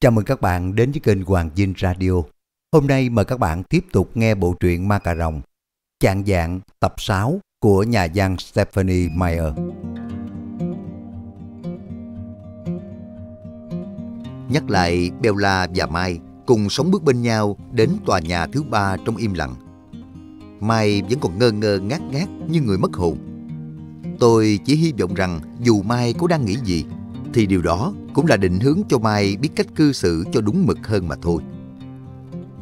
Chào mừng các bạn đến với kênh Hoàng Vinh Radio. Hôm nay mời các bạn tiếp tục nghe bộ truyện Ma Cà Rồng, chạng dạng tập 6 của nhà văn Stephanie Meyer. Nhắc lại Bella và Mai cùng sống bước bên nhau đến tòa nhà thứ ba trong im lặng. Mai vẫn còn ngơ ngơ ngác ngác như người mất hồn. Tôi chỉ hy vọng rằng dù Mai có đang nghĩ gì thì điều đó cũng là định hướng cho Mai biết cách cư xử cho đúng mực hơn mà thôi.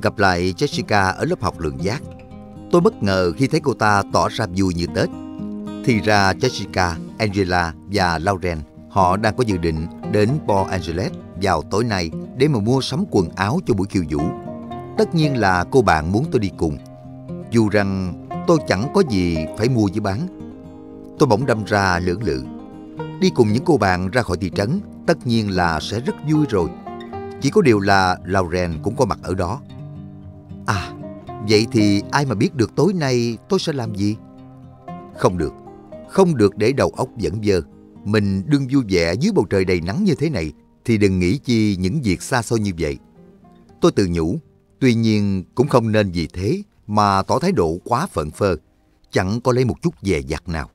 Gặp lại Jessica ở lớp học lường giác, tôi bất ngờ khi thấy cô ta tỏ ra vui như Tết. Thì ra Jessica, Angela và Lauren họ đang có dự định đến Port Angeles vào tối nay để mà mua sắm quần áo cho buổi khiêu vũ. Tất nhiên là cô bạn muốn tôi đi cùng. Dù rằng tôi chẳng có gì phải mua với bán. Tôi bỗng đâm ra lưỡng lự Đi cùng những cô bạn ra khỏi thị trấn tất nhiên là sẽ rất vui rồi. Chỉ có điều là Lauren cũng có mặt ở đó. À, vậy thì ai mà biết được tối nay tôi sẽ làm gì? Không được, không được để đầu óc dẫn dơ. Mình đương vui vẻ dưới bầu trời đầy nắng như thế này thì đừng nghĩ chi những việc xa xôi như vậy. Tôi tự nhủ, tuy nhiên cũng không nên vì thế mà tỏ thái độ quá phận phơ, chẳng có lấy một chút dè dặt nào.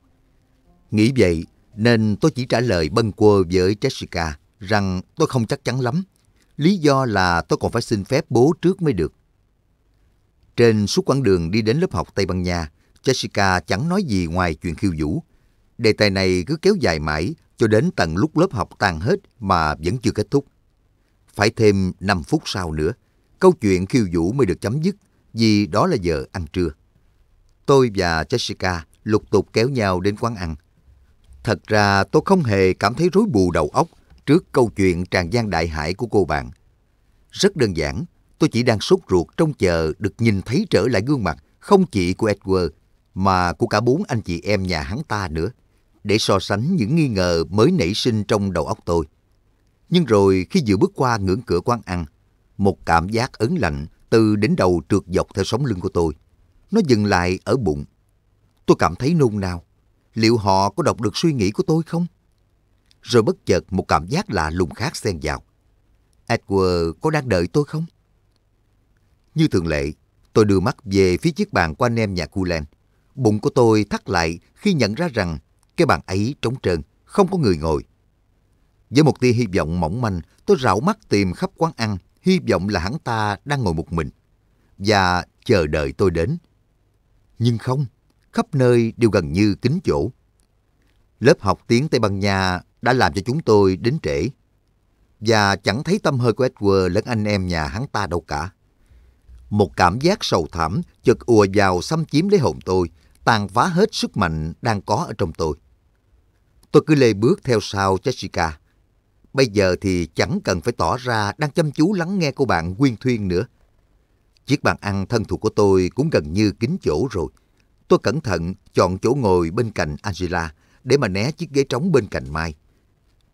Nghĩ vậy, nên tôi chỉ trả lời bâng quơ với Jessica rằng tôi không chắc chắn lắm. Lý do là tôi còn phải xin phép bố trước mới được. Trên suốt quãng đường đi đến lớp học Tây Ban Nha, Jessica chẳng nói gì ngoài chuyện khiêu vũ. Đề tài này cứ kéo dài mãi cho đến tận lúc lớp học tan hết mà vẫn chưa kết thúc. Phải thêm 5 phút sau nữa, câu chuyện khiêu vũ mới được chấm dứt vì đó là giờ ăn trưa. Tôi và Jessica lục tục kéo nhau đến quán ăn Thật ra tôi không hề cảm thấy rối bù đầu óc trước câu chuyện tràn gian đại hải của cô bạn. Rất đơn giản, tôi chỉ đang sốt ruột trong chờ được nhìn thấy trở lại gương mặt không chỉ của Edward mà của cả bốn anh chị em nhà hắn ta nữa để so sánh những nghi ngờ mới nảy sinh trong đầu óc tôi. Nhưng rồi khi vừa bước qua ngưỡng cửa quán ăn, một cảm giác ấn lạnh từ đến đầu trượt dọc theo sống lưng của tôi. Nó dừng lại ở bụng. Tôi cảm thấy nôn nao, liệu họ có đọc được suy nghĩ của tôi không? Rồi bất chợt một cảm giác lạ lùng khác xen vào. Edward có đang đợi tôi không? Như thường lệ, tôi đưa mắt về phía chiếc bàn của anh em nhà Cullen. Bụng của tôi thắt lại khi nhận ra rằng cái bàn ấy trống trơn, không có người ngồi. Với một tia hy vọng mỏng manh, tôi rảo mắt tìm khắp quán ăn, hy vọng là hắn ta đang ngồi một mình. Và chờ đợi tôi đến. Nhưng không, khắp nơi đều gần như kín chỗ. Lớp học tiếng Tây Ban Nha đã làm cho chúng tôi đến trễ và chẳng thấy tâm hơi của Edward lẫn anh em nhà hắn ta đâu cả. Một cảm giác sầu thảm chợt ùa vào xâm chiếm lấy hồn tôi, tàn phá hết sức mạnh đang có ở trong tôi. Tôi cứ lê bước theo sau Jessica. Bây giờ thì chẳng cần phải tỏ ra đang chăm chú lắng nghe cô bạn quyên thuyên nữa. Chiếc bàn ăn thân thuộc của tôi cũng gần như kín chỗ rồi. Tôi cẩn thận chọn chỗ ngồi bên cạnh Angela để mà né chiếc ghế trống bên cạnh Mai.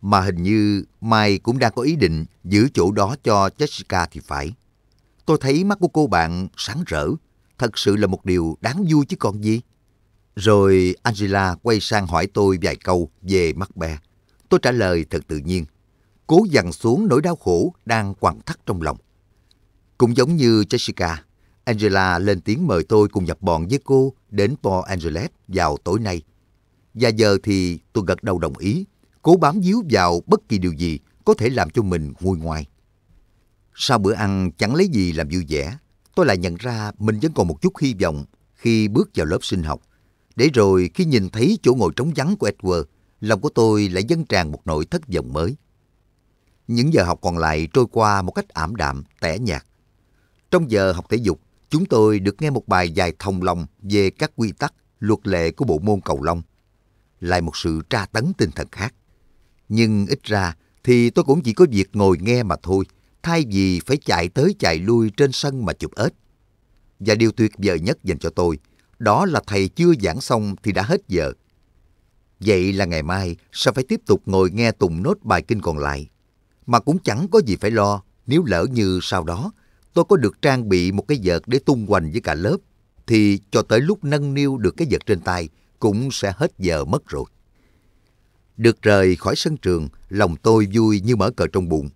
Mà hình như Mai cũng đang có ý định giữ chỗ đó cho Jessica thì phải. Tôi thấy mắt của cô bạn sáng rỡ, thật sự là một điều đáng vui chứ còn gì. Rồi Angela quay sang hỏi tôi vài câu về mắt bè. Tôi trả lời thật tự nhiên, cố dằn xuống nỗi đau khổ đang quặn thắt trong lòng. Cũng giống như Jessica, Angela lên tiếng mời tôi cùng nhập bọn với cô đến Port Angeles vào tối nay. Và giờ thì tôi gật đầu đồng ý, cố bám díu vào bất kỳ điều gì có thể làm cho mình nguôi ngoài. Sau bữa ăn chẳng lấy gì làm vui vẻ, tôi lại nhận ra mình vẫn còn một chút hy vọng khi bước vào lớp sinh học. Để rồi khi nhìn thấy chỗ ngồi trống vắng của Edward, lòng của tôi lại dâng tràn một nỗi thất vọng mới. Những giờ học còn lại trôi qua một cách ảm đạm, tẻ nhạt. Trong giờ học thể dục, chúng tôi được nghe một bài dài thông lòng về các quy tắc, luật lệ của bộ môn cầu lông. Lại một sự tra tấn tinh thần khác. Nhưng ít ra thì tôi cũng chỉ có việc ngồi nghe mà thôi, thay vì phải chạy tới chạy lui trên sân mà chụp ếch. Và điều tuyệt vời nhất dành cho tôi, đó là thầy chưa giảng xong thì đã hết giờ. Vậy là ngày mai sẽ phải tiếp tục ngồi nghe tùng nốt bài kinh còn lại. Mà cũng chẳng có gì phải lo nếu lỡ như sau đó tôi có được trang bị một cái vợt để tung hoành với cả lớp, thì cho tới lúc nâng niu được cái vợt trên tay cũng sẽ hết giờ mất rồi. Được rời khỏi sân trường, lòng tôi vui như mở cờ trong bụng.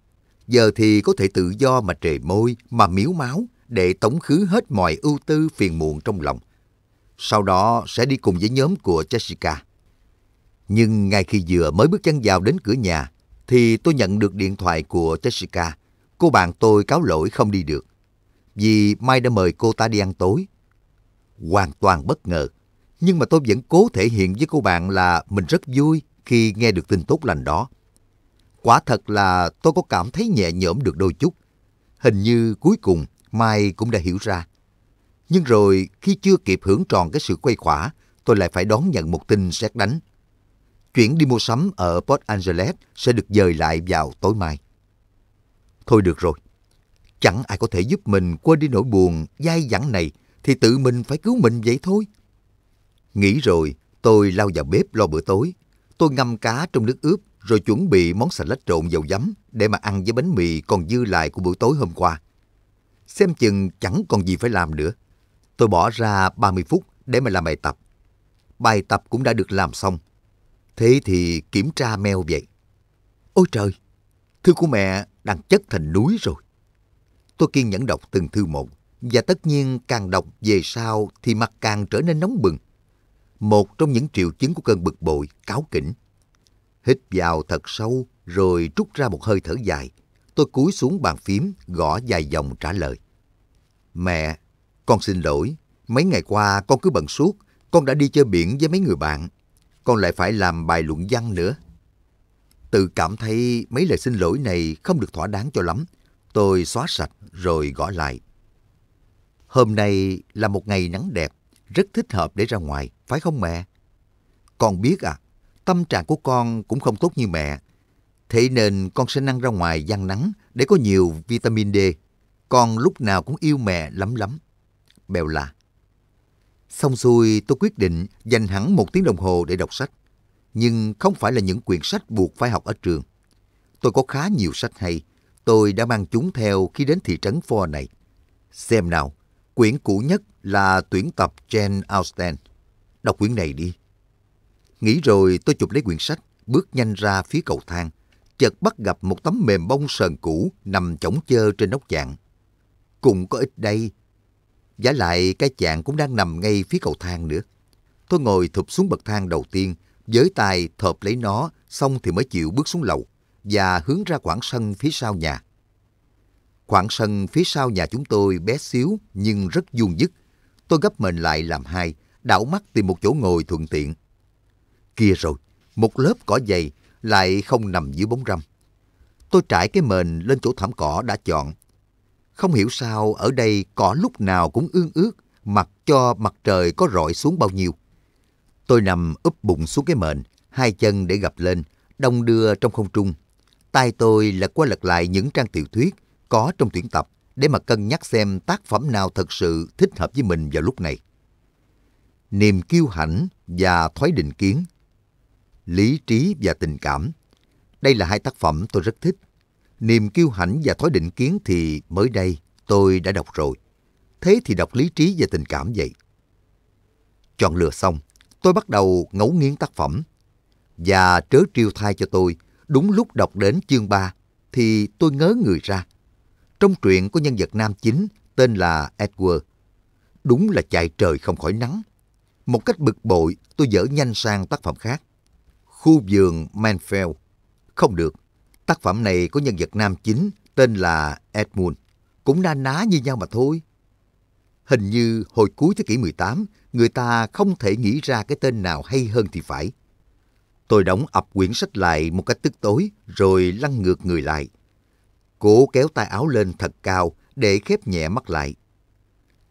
Giờ thì có thể tự do mà trề môi, mà miếu máu để tống khứ hết mọi ưu tư phiền muộn trong lòng. Sau đó sẽ đi cùng với nhóm của Jessica. Nhưng ngay khi vừa mới bước chân vào đến cửa nhà, thì tôi nhận được điện thoại của Jessica cô bạn tôi cáo lỗi không đi được, vì Mai đã mời cô ta đi ăn tối. Hoàn toàn bất ngờ, nhưng mà tôi vẫn cố thể hiện với cô bạn là mình rất vui khi nghe được tin tốt lành đó. Quả thật là tôi có cảm thấy nhẹ nhõm được đôi chút. Hình như cuối cùng Mai cũng đã hiểu ra. Nhưng rồi khi chưa kịp hưởng tròn cái sự quay khỏa, tôi lại phải đón nhận một tin xét đánh. Chuyển đi mua sắm ở Port Angeles sẽ được dời lại vào tối mai. Thôi được rồi, chẳng ai có thể giúp mình quên đi nỗi buồn dai dẳng này thì tự mình phải cứu mình vậy thôi. Nghĩ rồi, tôi lao vào bếp lo bữa tối. Tôi ngâm cá trong nước ướp rồi chuẩn bị món xà lách trộn dầu giấm để mà ăn với bánh mì còn dư lại của bữa tối hôm qua. Xem chừng chẳng còn gì phải làm nữa. Tôi bỏ ra 30 phút để mà làm bài tập. Bài tập cũng đã được làm xong. Thế thì kiểm tra mail vậy. Ôi trời! Thư của mẹ đang chất thành núi rồi. Tôi kiên nhẫn đọc từng thư một, và tất nhiên càng đọc về sau thì mặt càng trở nên nóng bừng. Một trong những triệu chứng của cơn bực bội, cáo kỉnh. Hít vào thật sâu, rồi trút ra một hơi thở dài. Tôi cúi xuống bàn phím, gõ vài dòng trả lời. Mẹ, con xin lỗi. Mấy ngày qua con cứ bận suốt, con đã đi chơi biển với mấy người bạn. Con lại phải làm bài luận văn nữa tự cảm thấy mấy lời xin lỗi này không được thỏa đáng cho lắm. Tôi xóa sạch rồi gõ lại. Hôm nay là một ngày nắng đẹp, rất thích hợp để ra ngoài, phải không mẹ? Con biết à, tâm trạng của con cũng không tốt như mẹ. Thế nên con sẽ năng ra ngoài gian nắng để có nhiều vitamin D. Con lúc nào cũng yêu mẹ lắm lắm. Bèo là. Xong xuôi tôi quyết định dành hẳn một tiếng đồng hồ để đọc sách nhưng không phải là những quyển sách buộc phải học ở trường. Tôi có khá nhiều sách hay, tôi đã mang chúng theo khi đến thị trấn Pho này. Xem nào, quyển cũ nhất là tuyển tập Jane Austen. Đọc quyển này đi. Nghĩ rồi tôi chụp lấy quyển sách, bước nhanh ra phía cầu thang, chợt bắt gặp một tấm mềm bông sờn cũ nằm chỏng chơ trên nóc chạn. Cũng có ít đây. Giả lại cái chạn cũng đang nằm ngay phía cầu thang nữa. Tôi ngồi thụp xuống bậc thang đầu tiên, giới tài thợp lấy nó xong thì mới chịu bước xuống lầu và hướng ra khoảng sân phía sau nhà. Khoảng sân phía sau nhà chúng tôi bé xíu nhưng rất vuông dứt. Tôi gấp mình lại làm hai, đảo mắt tìm một chỗ ngồi thuận tiện. Kia rồi, một lớp cỏ dày lại không nằm dưới bóng râm. Tôi trải cái mền lên chỗ thảm cỏ đã chọn. Không hiểu sao ở đây cỏ lúc nào cũng ương ướt, mặc cho mặt trời có rọi xuống bao nhiêu. Tôi nằm úp bụng xuống cái mền, hai chân để gập lên, đông đưa trong không trung. Tay tôi lật qua lật lại những trang tiểu thuyết có trong tuyển tập để mà cân nhắc xem tác phẩm nào thật sự thích hợp với mình vào lúc này. Niềm kiêu hãnh và thoái định kiến, lý trí và tình cảm. Đây là hai tác phẩm tôi rất thích. Niềm kiêu hãnh và thói định kiến thì mới đây tôi đã đọc rồi. Thế thì đọc lý trí và tình cảm vậy. Chọn lựa xong, tôi bắt đầu ngấu nghiến tác phẩm. Và trớ triêu thai cho tôi, đúng lúc đọc đến chương 3, thì tôi ngớ người ra. Trong truyện có nhân vật nam chính tên là Edward. Đúng là chạy trời không khỏi nắng. Một cách bực bội, tôi dở nhanh sang tác phẩm khác. Khu vườn Manfell Không được, tác phẩm này có nhân vật nam chính tên là Edmund. Cũng na ná như nhau mà thôi. Hình như hồi cuối thế kỷ 18, người ta không thể nghĩ ra cái tên nào hay hơn thì phải. Tôi đóng ập quyển sách lại một cách tức tối rồi lăn ngược người lại. Cố kéo tay áo lên thật cao để khép nhẹ mắt lại.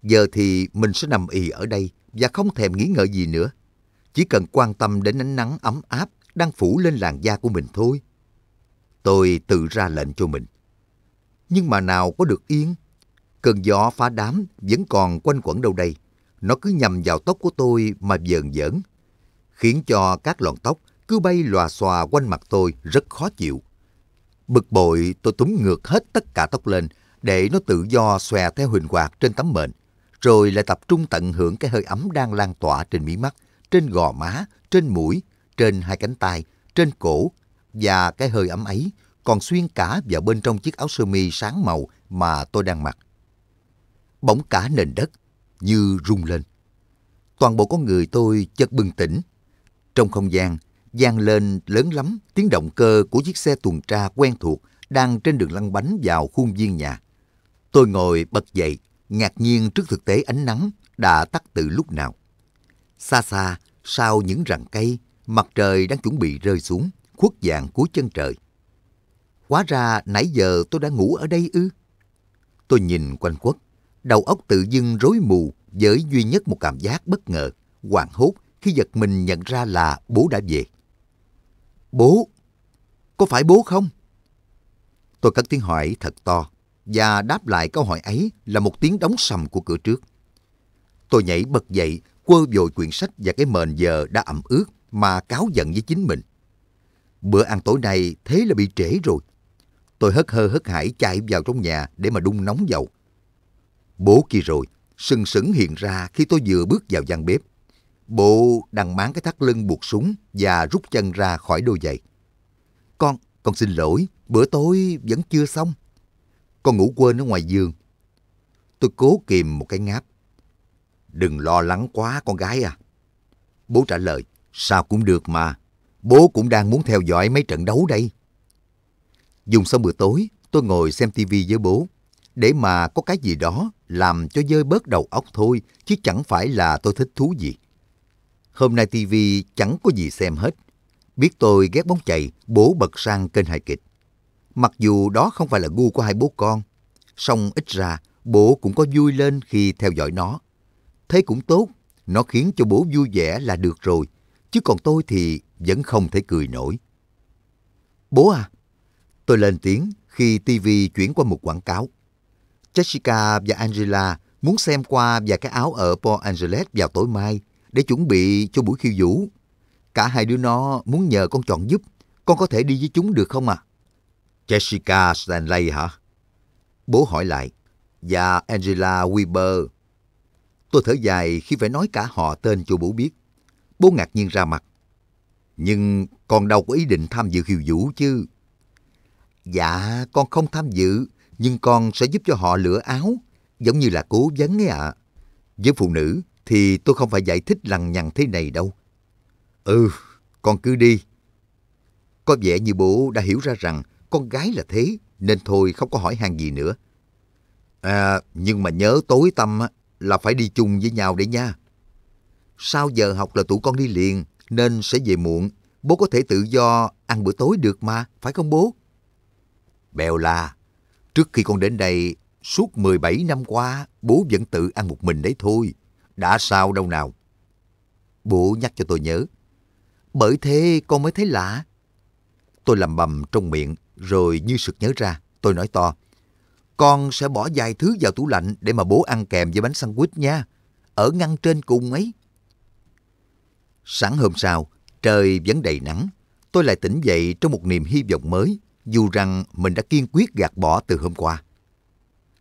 Giờ thì mình sẽ nằm ì ở đây và không thèm nghĩ ngợi gì nữa. Chỉ cần quan tâm đến ánh nắng ấm áp đang phủ lên làn da của mình thôi. Tôi tự ra lệnh cho mình. Nhưng mà nào có được yên, cơn gió phá đám vẫn còn quanh quẩn đâu đây nó cứ nhằm vào tóc của tôi mà dờn giỡn, khiến cho các lọn tóc cứ bay lòa xòa quanh mặt tôi rất khó chịu. Bực bội tôi túm ngược hết tất cả tóc lên để nó tự do xòe theo huỳnh quạt trên tấm mền, rồi lại tập trung tận hưởng cái hơi ấm đang lan tỏa trên mí mắt, trên gò má, trên mũi, trên hai cánh tay, trên cổ và cái hơi ấm ấy còn xuyên cả vào bên trong chiếc áo sơ mi sáng màu mà tôi đang mặc. Bỗng cả nền đất như rung lên. Toàn bộ con người tôi chợt bừng tỉnh. Trong không gian, gian lên lớn lắm tiếng động cơ của chiếc xe tuần tra quen thuộc đang trên đường lăn bánh vào khuôn viên nhà. Tôi ngồi bật dậy, ngạc nhiên trước thực tế ánh nắng đã tắt từ lúc nào. Xa xa, sau những rặng cây, mặt trời đang chuẩn bị rơi xuống, khuất dạng cuối chân trời. Hóa ra nãy giờ tôi đã ngủ ở đây ư? Tôi nhìn quanh quất, Đầu óc tự dưng rối mù với duy nhất một cảm giác bất ngờ, hoảng hốt khi giật mình nhận ra là bố đã về. Bố! Có phải bố không? Tôi cất tiếng hỏi thật to và đáp lại câu hỏi ấy là một tiếng đóng sầm của cửa trước. Tôi nhảy bật dậy, quơ vội quyển sách và cái mền giờ đã ẩm ướt mà cáo giận với chính mình. Bữa ăn tối nay thế là bị trễ rồi. Tôi hất hơ hất hải chạy vào trong nhà để mà đun nóng dầu. Bố kia rồi, sừng sững hiện ra khi tôi vừa bước vào gian bếp. bố đang máng cái thắt lưng buộc súng và rút chân ra khỏi đôi giày. Con, con xin lỗi, bữa tối vẫn chưa xong. Con ngủ quên ở ngoài giường. Tôi cố kìm một cái ngáp. Đừng lo lắng quá con gái à. Bố trả lời, sao cũng được mà. Bố cũng đang muốn theo dõi mấy trận đấu đây. Dùng xong bữa tối, tôi ngồi xem tivi với bố để mà có cái gì đó làm cho dơi bớt đầu óc thôi, chứ chẳng phải là tôi thích thú gì. Hôm nay TV chẳng có gì xem hết. Biết tôi ghét bóng chày, bố bật sang kênh hài kịch. Mặc dù đó không phải là gu của hai bố con, song ít ra bố cũng có vui lên khi theo dõi nó. Thế cũng tốt, nó khiến cho bố vui vẻ là được rồi, chứ còn tôi thì vẫn không thể cười nổi. Bố à, tôi lên tiếng khi TV chuyển qua một quảng cáo. Jessica và Angela muốn xem qua và cái áo ở Port Angeles vào tối mai để chuẩn bị cho buổi khiêu vũ. Cả hai đứa nó muốn nhờ con chọn giúp. Con có thể đi với chúng được không à? Jessica Stanley hả? Bố hỏi lại. Và dạ, Angela Weber. Tôi thở dài khi phải nói cả họ tên cho bố biết. Bố ngạc nhiên ra mặt. Nhưng con đâu có ý định tham dự khiêu vũ chứ. Dạ, con không tham dự nhưng con sẽ giúp cho họ lửa áo, giống như là cố vấn ấy ạ. À. Với phụ nữ thì tôi không phải giải thích lằng nhằng thế này đâu. Ừ, con cứ đi. Có vẻ như bố đã hiểu ra rằng con gái là thế, nên thôi không có hỏi han gì nữa. À, nhưng mà nhớ tối tâm là phải đi chung với nhau đấy nha. Sau giờ học là tụi con đi liền, nên sẽ về muộn. Bố có thể tự do ăn bữa tối được mà, phải không bố? Bèo là, Trước khi con đến đây, suốt 17 năm qua, bố vẫn tự ăn một mình đấy thôi. Đã sao đâu nào. Bố nhắc cho tôi nhớ. Bởi thế con mới thấy lạ. Tôi làm bầm trong miệng, rồi như sực nhớ ra, tôi nói to. Con sẽ bỏ vài thứ vào tủ lạnh để mà bố ăn kèm với bánh sandwich nha. Ở ngăn trên cùng ấy. Sáng hôm sau, trời vẫn đầy nắng. Tôi lại tỉnh dậy trong một niềm hy vọng mới dù rằng mình đã kiên quyết gạt bỏ từ hôm qua.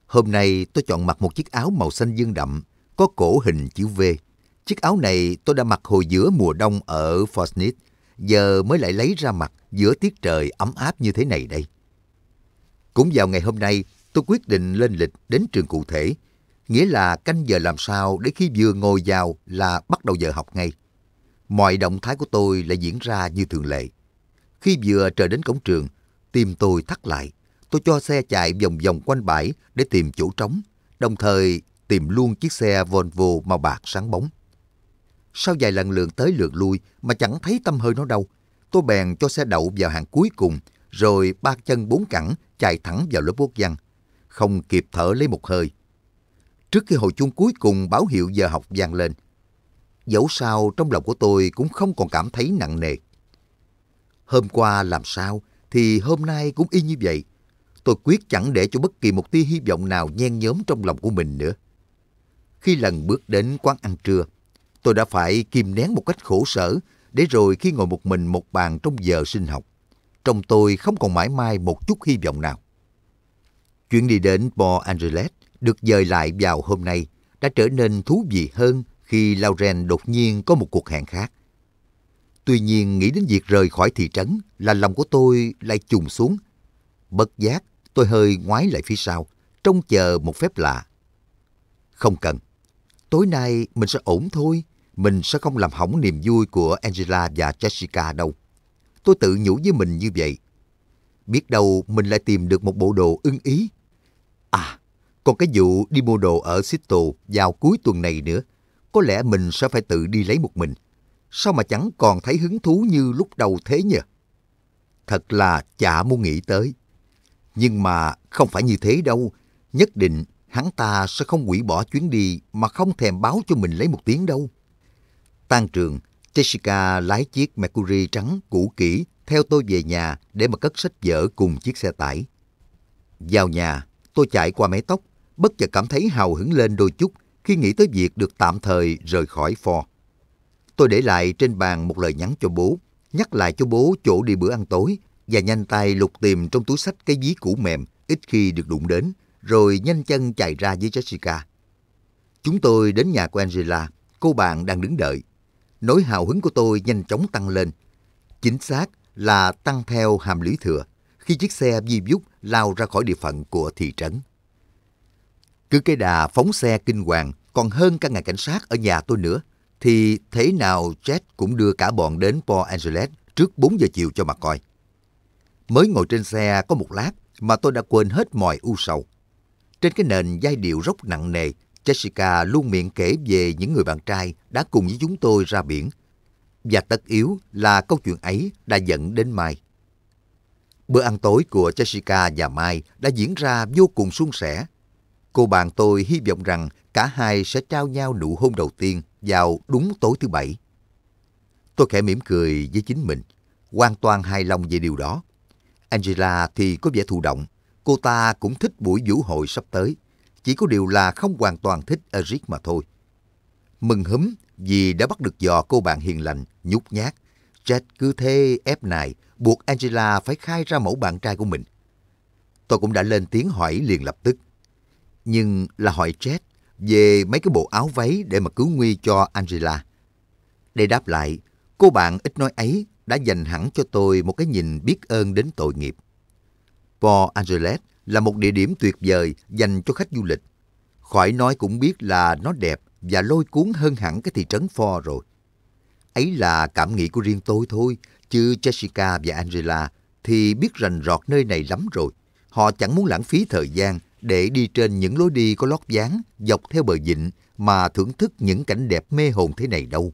Hôm nay tôi chọn mặc một chiếc áo màu xanh dương đậm, có cổ hình chữ V. Chiếc áo này tôi đã mặc hồi giữa mùa đông ở Forsnit, giờ mới lại lấy ra mặt giữa tiết trời ấm áp như thế này đây. Cũng vào ngày hôm nay, tôi quyết định lên lịch đến trường cụ thể, nghĩa là canh giờ làm sao để khi vừa ngồi vào là bắt đầu giờ học ngay. Mọi động thái của tôi lại diễn ra như thường lệ. Khi vừa trở đến cổng trường, Tim tôi thắt lại. Tôi cho xe chạy vòng vòng quanh bãi để tìm chỗ trống, đồng thời tìm luôn chiếc xe Volvo màu bạc sáng bóng. Sau vài lần lượn tới lượn lui mà chẳng thấy tâm hơi nó đâu, tôi bèn cho xe đậu vào hàng cuối cùng, rồi ba chân bốn cẳng chạy thẳng vào lớp bốt văn. Không kịp thở lấy một hơi. Trước khi hồi chuông cuối cùng báo hiệu giờ học vang lên, dẫu sao trong lòng của tôi cũng không còn cảm thấy nặng nề. Hôm qua làm sao thì hôm nay cũng y như vậy. Tôi quyết chẳng để cho bất kỳ một tia hy vọng nào nhen nhóm trong lòng của mình nữa. Khi lần bước đến quán ăn trưa, tôi đã phải kìm nén một cách khổ sở để rồi khi ngồi một mình một bàn trong giờ sinh học, trong tôi không còn mãi mai một chút hy vọng nào. Chuyện đi đến Port Angeles được dời lại vào hôm nay đã trở nên thú vị hơn khi Lauren đột nhiên có một cuộc hẹn khác. Tuy nhiên nghĩ đến việc rời khỏi thị trấn là lòng của tôi lại trùng xuống. Bất giác, tôi hơi ngoái lại phía sau, trông chờ một phép lạ. Không cần. Tối nay mình sẽ ổn thôi. Mình sẽ không làm hỏng niềm vui của Angela và Jessica đâu. Tôi tự nhủ với mình như vậy. Biết đâu mình lại tìm được một bộ đồ ưng ý. À, còn cái vụ đi mua đồ ở Seattle vào cuối tuần này nữa. Có lẽ mình sẽ phải tự đi lấy một mình sao mà chẳng còn thấy hứng thú như lúc đầu thế nhỉ? Thật là chả muốn nghĩ tới. Nhưng mà không phải như thế đâu, nhất định hắn ta sẽ không quỷ bỏ chuyến đi mà không thèm báo cho mình lấy một tiếng đâu. Tan trường, Jessica lái chiếc Mercury trắng cũ kỹ theo tôi về nhà để mà cất sách vở cùng chiếc xe tải. Vào nhà, tôi chạy qua mé tóc, bất chợt cảm thấy hào hứng lên đôi chút khi nghĩ tới việc được tạm thời rời khỏi phò. Tôi để lại trên bàn một lời nhắn cho bố, nhắc lại cho bố chỗ đi bữa ăn tối và nhanh tay lục tìm trong túi sách cái ví cũ mềm, ít khi được đụng đến, rồi nhanh chân chạy ra với Jessica. Chúng tôi đến nhà của Angela, cô bạn đang đứng đợi. Nỗi hào hứng của tôi nhanh chóng tăng lên. Chính xác là tăng theo hàm lý thừa khi chiếc xe di dút lao ra khỏi địa phận của thị trấn. Cứ cái đà phóng xe kinh hoàng còn hơn cả ngày cảnh sát ở nhà tôi nữa thì thế nào Jet cũng đưa cả bọn đến Port Angeles trước 4 giờ chiều cho mà coi. Mới ngồi trên xe có một lát mà tôi đã quên hết mọi u sầu. Trên cái nền giai điệu rốc nặng nề, Jessica luôn miệng kể về những người bạn trai đã cùng với chúng tôi ra biển. Và tất yếu là câu chuyện ấy đã dẫn đến Mai. Bữa ăn tối của Jessica và Mai đã diễn ra vô cùng suôn sẻ. Cô bạn tôi hy vọng rằng cả hai sẽ trao nhau nụ hôn đầu tiên vào đúng tối thứ bảy. Tôi khẽ mỉm cười với chính mình, hoàn toàn hài lòng về điều đó. Angela thì có vẻ thụ động, cô ta cũng thích buổi vũ hội sắp tới, chỉ có điều là không hoàn toàn thích Eric mà thôi. Mừng húm vì đã bắt được giò cô bạn hiền lành, nhút nhát. Jack cứ thế ép nài, buộc Angela phải khai ra mẫu bạn trai của mình. Tôi cũng đã lên tiếng hỏi liền lập tức. Nhưng là hỏi Jack về mấy cái bộ áo váy để mà cứu nguy cho Angela. Để đáp lại, cô bạn ít nói ấy đã dành hẳn cho tôi một cái nhìn biết ơn đến tội nghiệp. Port Angeles là một địa điểm tuyệt vời dành cho khách du lịch. Khỏi nói cũng biết là nó đẹp và lôi cuốn hơn hẳn cái thị trấn Fort rồi. Ấy là cảm nghĩ của riêng tôi thôi, chứ Jessica và Angela thì biết rành rọt nơi này lắm rồi. Họ chẳng muốn lãng phí thời gian để đi trên những lối đi có lót dáng dọc theo bờ vịnh mà thưởng thức những cảnh đẹp mê hồn thế này đâu.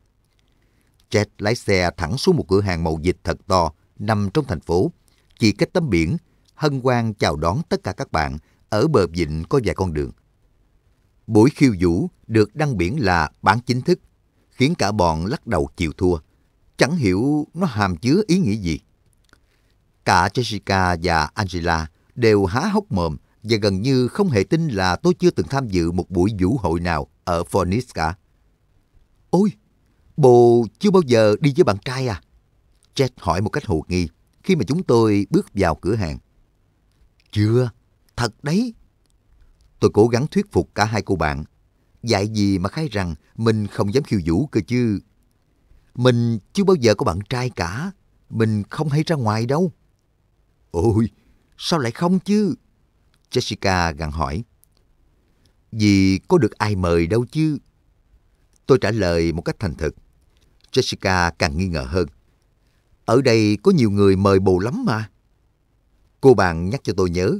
Chad lái xe thẳng xuống một cửa hàng màu dịch thật to nằm trong thành phố, chỉ cách tấm biển, hân hoan chào đón tất cả các bạn ở bờ vịnh có vài con đường. Buổi khiêu vũ được đăng biển là bán chính thức, khiến cả bọn lắc đầu chịu thua. Chẳng hiểu nó hàm chứa ý nghĩa gì. Cả Jessica và Angela đều há hốc mồm và gần như không hề tin là tôi chưa từng tham dự một buổi vũ hội nào ở Phoenix cả. Ôi, bồ chưa bao giờ đi với bạn trai à? Jet hỏi một cách hồ nghi khi mà chúng tôi bước vào cửa hàng. Chưa, thật đấy. Tôi cố gắng thuyết phục cả hai cô bạn. Dạy gì mà khai rằng mình không dám khiêu vũ cơ chứ. Mình chưa bao giờ có bạn trai cả. Mình không hay ra ngoài đâu. Ôi, sao lại không chứ? Jessica gằn hỏi. Vì có được ai mời đâu chứ? Tôi trả lời một cách thành thực. Jessica càng nghi ngờ hơn. Ở đây có nhiều người mời bồ lắm mà. Cô bạn nhắc cho tôi nhớ,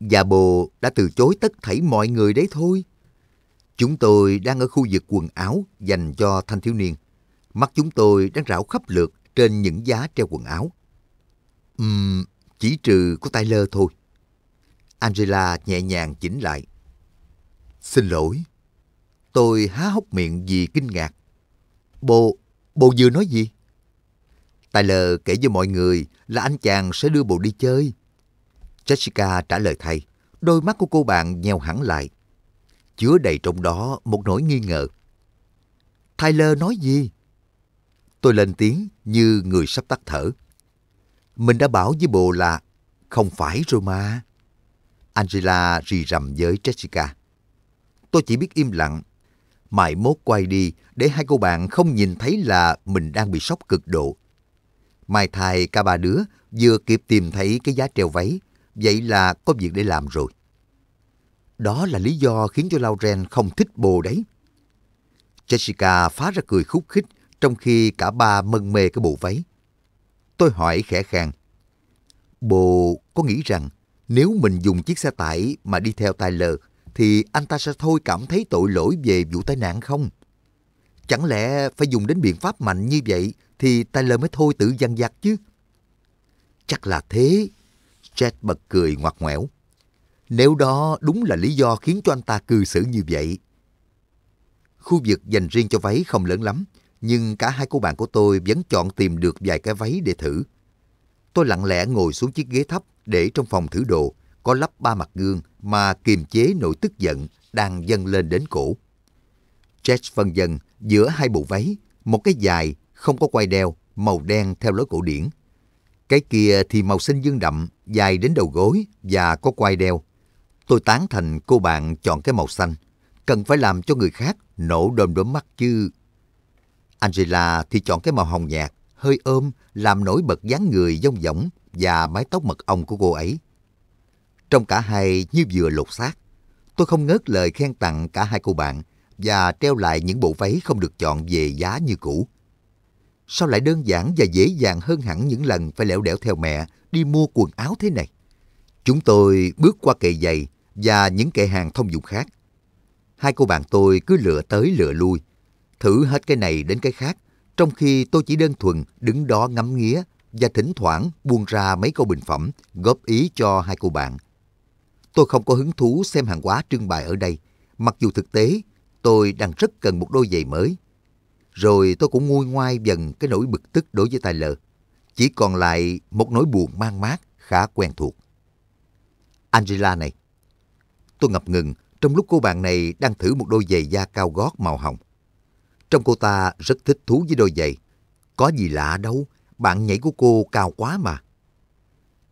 và bồ đã từ chối tất thảy mọi người đấy thôi. Chúng tôi đang ở khu vực quần áo dành cho thanh thiếu niên. Mắt chúng tôi đang rảo khắp lượt trên những giá treo quần áo. Ừm, um, chỉ trừ của Tyler thôi. Angela nhẹ nhàng chỉnh lại. Xin lỗi. Tôi há hốc miệng vì kinh ngạc. Bồ, bồ vừa nói gì? Tài kể với mọi người là anh chàng sẽ đưa bồ đi chơi. Jessica trả lời thay. Đôi mắt của cô bạn nheo hẳn lại. Chứa đầy trong đó một nỗi nghi ngờ. Tyler nói gì? Tôi lên tiếng như người sắp tắt thở. Mình đã bảo với bồ là không phải rồi mà. Angela rì rầm với Jessica. Tôi chỉ biết im lặng. Mãi mốt quay đi để hai cô bạn không nhìn thấy là mình đang bị sốc cực độ. Mai thai cả ba đứa vừa kịp tìm thấy cái giá treo váy, vậy là có việc để làm rồi. Đó là lý do khiến cho Lauren không thích bồ đấy. Jessica phá ra cười khúc khích trong khi cả ba mân mê cái bộ váy. Tôi hỏi khẽ khàng, bồ có nghĩ rằng nếu mình dùng chiếc xe tải mà đi theo Tyler, thì anh ta sẽ thôi cảm thấy tội lỗi về vụ tai nạn không? Chẳng lẽ phải dùng đến biện pháp mạnh như vậy thì Tyler mới thôi tự dằn vặt chứ? Chắc là thế. Jack bật cười ngoặt ngoẽo. Nếu đó đúng là lý do khiến cho anh ta cư xử như vậy. Khu vực dành riêng cho váy không lớn lắm, nhưng cả hai cô bạn của tôi vẫn chọn tìm được vài cái váy để thử. Tôi lặng lẽ ngồi xuống chiếc ghế thấp để trong phòng thử đồ, có lắp ba mặt gương mà kiềm chế nỗi tức giận đang dâng lên đến cổ. Jack phân dần giữa hai bộ váy, một cái dài không có quai đeo, màu đen theo lối cổ điển. Cái kia thì màu xanh dương đậm, dài đến đầu gối và có quai đeo. Tôi tán thành cô bạn chọn cái màu xanh. Cần phải làm cho người khác nổ đom đốm mắt chứ. Angela thì chọn cái màu hồng nhạt, hơi ôm làm nổi bật dáng người dông dỏng và mái tóc mật ong của cô ấy. Trong cả hai như vừa lột xác, tôi không ngớt lời khen tặng cả hai cô bạn và treo lại những bộ váy không được chọn về giá như cũ. Sao lại đơn giản và dễ dàng hơn hẳn những lần phải lẻo đẻo theo mẹ đi mua quần áo thế này? Chúng tôi bước qua kệ giày và những kệ hàng thông dụng khác. Hai cô bạn tôi cứ lựa tới lựa lui, thử hết cái này đến cái khác trong khi tôi chỉ đơn thuần đứng đó ngắm nghía và thỉnh thoảng buông ra mấy câu bình phẩm góp ý cho hai cô bạn. Tôi không có hứng thú xem hàng hóa trưng bày ở đây, mặc dù thực tế tôi đang rất cần một đôi giày mới. Rồi tôi cũng nguôi ngoai dần cái nỗi bực tức đối với tài lờ. Chỉ còn lại một nỗi buồn mang mát khá quen thuộc. Angela này. Tôi ngập ngừng trong lúc cô bạn này đang thử một đôi giày da cao gót màu hồng. Trong cô ta rất thích thú với đôi giày. Có gì lạ đâu, bạn nhảy của cô cao quá mà.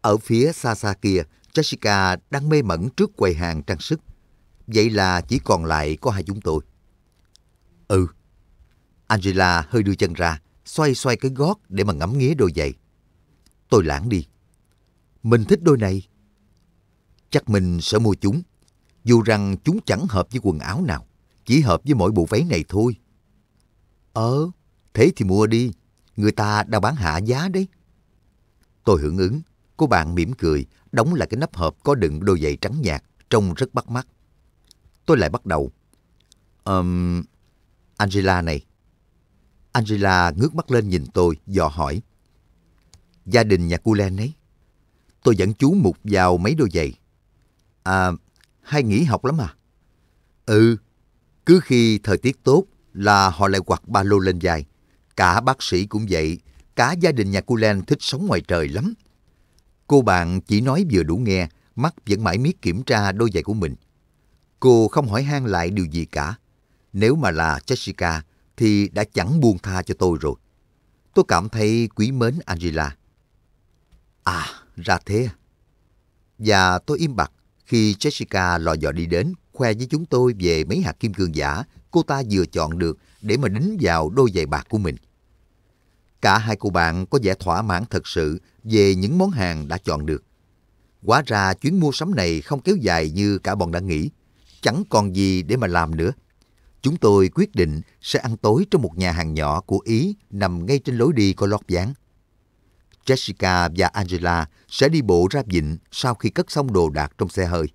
Ở phía xa xa kia, Jessica đang mê mẩn trước quầy hàng trang sức. Vậy là chỉ còn lại có hai chúng tôi. Ừ. Angela hơi đưa chân ra, xoay xoay cái gót để mà ngắm nghía đôi giày. Tôi lãng đi. Mình thích đôi này. Chắc mình sẽ mua chúng. Dù rằng chúng chẳng hợp với quần áo nào, chỉ hợp với mỗi bộ váy này thôi. Ờ, thế thì mua đi, người ta đang bán hạ giá đấy. Tôi hưởng ứng, cô bạn mỉm cười, đóng lại cái nắp hộp có đựng đôi giày trắng nhạt, trông rất bắt mắt. Tôi lại bắt đầu. Um, Angela này. Angela ngước mắt lên nhìn tôi, dò hỏi. Gia đình nhà cu Len ấy. Tôi dẫn chú mục vào mấy đôi giày. À, hay nghỉ học lắm à? Ừ, cứ khi thời tiết tốt là họ lại quặt ba lô lên dài. Cả bác sĩ cũng vậy, cả gia đình nhà cô Len thích sống ngoài trời lắm. Cô bạn chỉ nói vừa đủ nghe, mắt vẫn mãi miết kiểm tra đôi giày của mình. Cô không hỏi han lại điều gì cả. Nếu mà là Jessica thì đã chẳng buông tha cho tôi rồi. Tôi cảm thấy quý mến Angela. À, ra thế à. Và tôi im bặt khi Jessica lò dò đi đến khoe với chúng tôi về mấy hạt kim cương giả cô ta vừa chọn được để mà đính vào đôi giày bạc của mình. Cả hai cô bạn có vẻ thỏa mãn thật sự về những món hàng đã chọn được. Quá ra chuyến mua sắm này không kéo dài như cả bọn đã nghĩ. Chẳng còn gì để mà làm nữa. Chúng tôi quyết định sẽ ăn tối trong một nhà hàng nhỏ của Ý nằm ngay trên lối đi có lót ván. Jessica và Angela sẽ đi bộ ra vịnh sau khi cất xong đồ đạc trong xe hơi.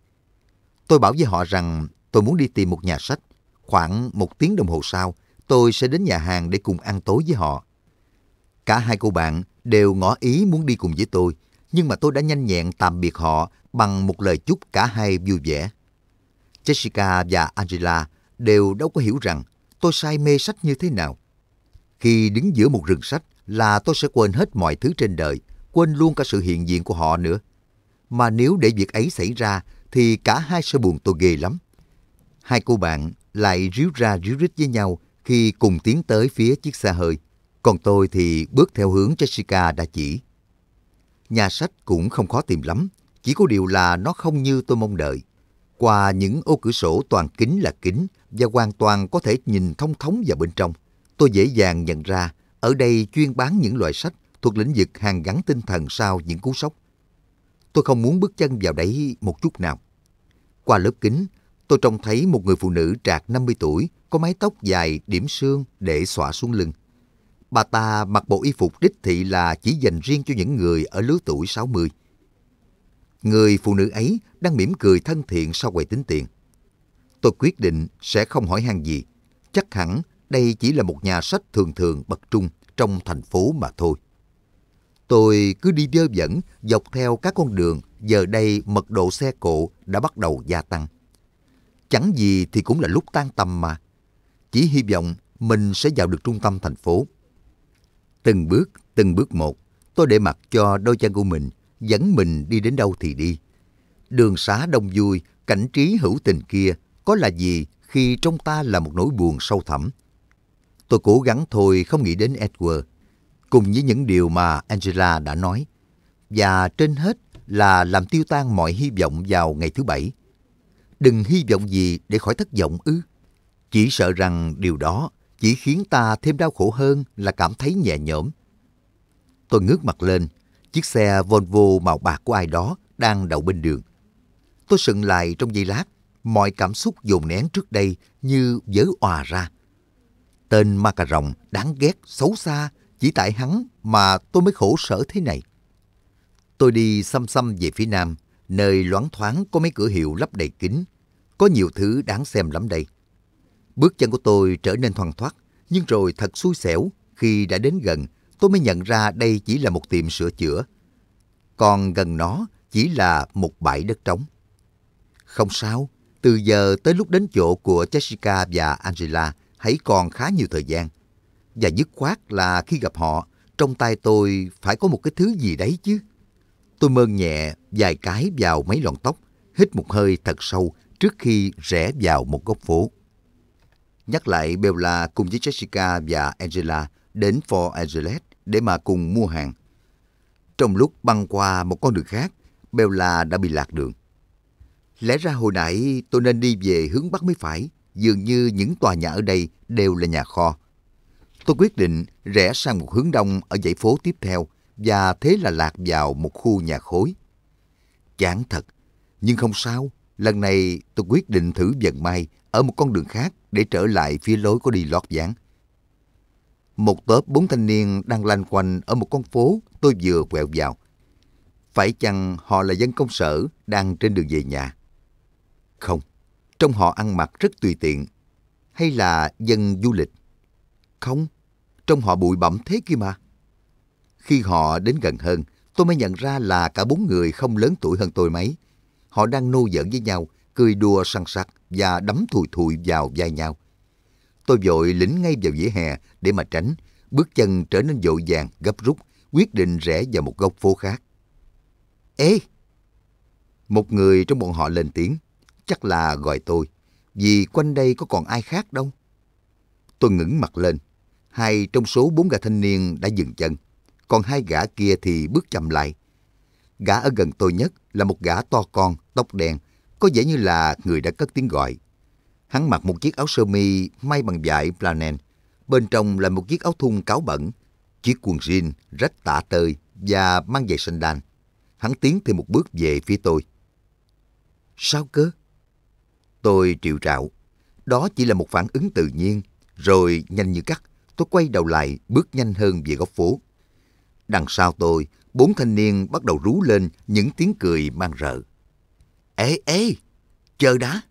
Tôi bảo với họ rằng tôi muốn đi tìm một nhà sách Khoảng một tiếng đồng hồ sau, tôi sẽ đến nhà hàng để cùng ăn tối với họ. Cả hai cô bạn đều ngỏ ý muốn đi cùng với tôi, nhưng mà tôi đã nhanh nhẹn tạm biệt họ bằng một lời chúc cả hai vui vẻ. Jessica và Angela đều đâu có hiểu rằng tôi say mê sách như thế nào. Khi đứng giữa một rừng sách là tôi sẽ quên hết mọi thứ trên đời, quên luôn cả sự hiện diện của họ nữa. Mà nếu để việc ấy xảy ra thì cả hai sẽ buồn tôi ghê lắm. Hai cô bạn lại ríu ra ríu rít với nhau khi cùng tiến tới phía chiếc xe hơi. Còn tôi thì bước theo hướng Jessica đã chỉ. Nhà sách cũng không khó tìm lắm, chỉ có điều là nó không như tôi mong đợi. Qua những ô cửa sổ toàn kính là kính và hoàn toàn có thể nhìn thông thống vào bên trong. Tôi dễ dàng nhận ra ở đây chuyên bán những loại sách thuộc lĩnh vực hàng gắn tinh thần sau những cú sốc. Tôi không muốn bước chân vào đấy một chút nào. Qua lớp kính, tôi trông thấy một người phụ nữ trạc 50 tuổi, có mái tóc dài điểm sương để xõa xuống lưng. Bà ta mặc bộ y phục đích thị là chỉ dành riêng cho những người ở lứa tuổi 60. Người phụ nữ ấy đang mỉm cười thân thiện sau quầy tính tiền. Tôi quyết định sẽ không hỏi han gì. Chắc hẳn đây chỉ là một nhà sách thường thường bậc trung trong thành phố mà thôi. Tôi cứ đi dơ dẫn dọc theo các con đường giờ đây mật độ xe cộ đã bắt đầu gia tăng chẳng gì thì cũng là lúc tan tầm mà. Chỉ hy vọng mình sẽ vào được trung tâm thành phố. Từng bước, từng bước một, tôi để mặc cho đôi chân của mình, dẫn mình đi đến đâu thì đi. Đường xá đông vui, cảnh trí hữu tình kia, có là gì khi trong ta là một nỗi buồn sâu thẳm. Tôi cố gắng thôi không nghĩ đến Edward, cùng với những điều mà Angela đã nói. Và trên hết là làm tiêu tan mọi hy vọng vào ngày thứ bảy đừng hy vọng gì để khỏi thất vọng ư. Chỉ sợ rằng điều đó chỉ khiến ta thêm đau khổ hơn là cảm thấy nhẹ nhõm. Tôi ngước mặt lên, chiếc xe Volvo màu bạc của ai đó đang đậu bên đường. Tôi sững lại trong giây lát, mọi cảm xúc dồn nén trước đây như vỡ òa ra. Tên ma cà rồng đáng ghét, xấu xa, chỉ tại hắn mà tôi mới khổ sở thế này. Tôi đi xăm xăm về phía nam, nơi loáng thoáng có mấy cửa hiệu lắp đầy kính. Có nhiều thứ đáng xem lắm đây. Bước chân của tôi trở nên thoăn thoát, nhưng rồi thật xui xẻo khi đã đến gần, tôi mới nhận ra đây chỉ là một tiệm sửa chữa. Còn gần nó chỉ là một bãi đất trống. Không sao, từ giờ tới lúc đến chỗ của Jessica và Angela hãy còn khá nhiều thời gian. Và dứt khoát là khi gặp họ, trong tay tôi phải có một cái thứ gì đấy chứ. Tôi mơn nhẹ vài cái vào mấy lọn tóc, hít một hơi thật sâu trước khi rẽ vào một góc phố. Nhắc lại Bella cùng với Jessica và Angela đến Fort Angeles để mà cùng mua hàng. Trong lúc băng qua một con đường khác, Bella đã bị lạc đường. Lẽ ra hồi nãy tôi nên đi về hướng Bắc mới phải, dường như những tòa nhà ở đây đều là nhà kho. Tôi quyết định rẽ sang một hướng đông ở dãy phố tiếp theo và thế là lạc vào một khu nhà khối. Chán thật, nhưng không sao, lần này tôi quyết định thử vận may ở một con đường khác để trở lại phía lối có đi lót gián. Một tớp bốn thanh niên đang lanh quanh ở một con phố tôi vừa quẹo vào. Phải chăng họ là dân công sở đang trên đường về nhà? Không, trong họ ăn mặc rất tùy tiện. Hay là dân du lịch? Không, trong họ bụi bẩm thế kia mà. Khi họ đến gần hơn, tôi mới nhận ra là cả bốn người không lớn tuổi hơn tôi mấy. Họ đang nô giỡn với nhau, cười đùa săn sắc và đấm thùi thùi vào vai nhau. Tôi vội lĩnh ngay vào vỉa hè để mà tránh, bước chân trở nên vội vàng, gấp rút, quyết định rẽ vào một góc phố khác. Ê! Một người trong bọn họ lên tiếng, chắc là gọi tôi, vì quanh đây có còn ai khác đâu. Tôi ngẩng mặt lên, hai trong số bốn gã thanh niên đã dừng chân còn hai gã kia thì bước chậm lại. Gã ở gần tôi nhất là một gã to con, tóc đen, có vẻ như là người đã cất tiếng gọi. Hắn mặc một chiếc áo sơ mi may bằng vải flanel, bên trong là một chiếc áo thun cáo bẩn, chiếc quần jean rách tả tơi và mang giày sandal. đan. Hắn tiến thêm một bước về phía tôi. Sao cơ? Tôi triệu trạo. Đó chỉ là một phản ứng tự nhiên, rồi nhanh như cắt, tôi quay đầu lại bước nhanh hơn về góc phố. Đằng sau tôi, bốn thanh niên bắt đầu rú lên những tiếng cười man rợ. Ê, ê, chờ đã.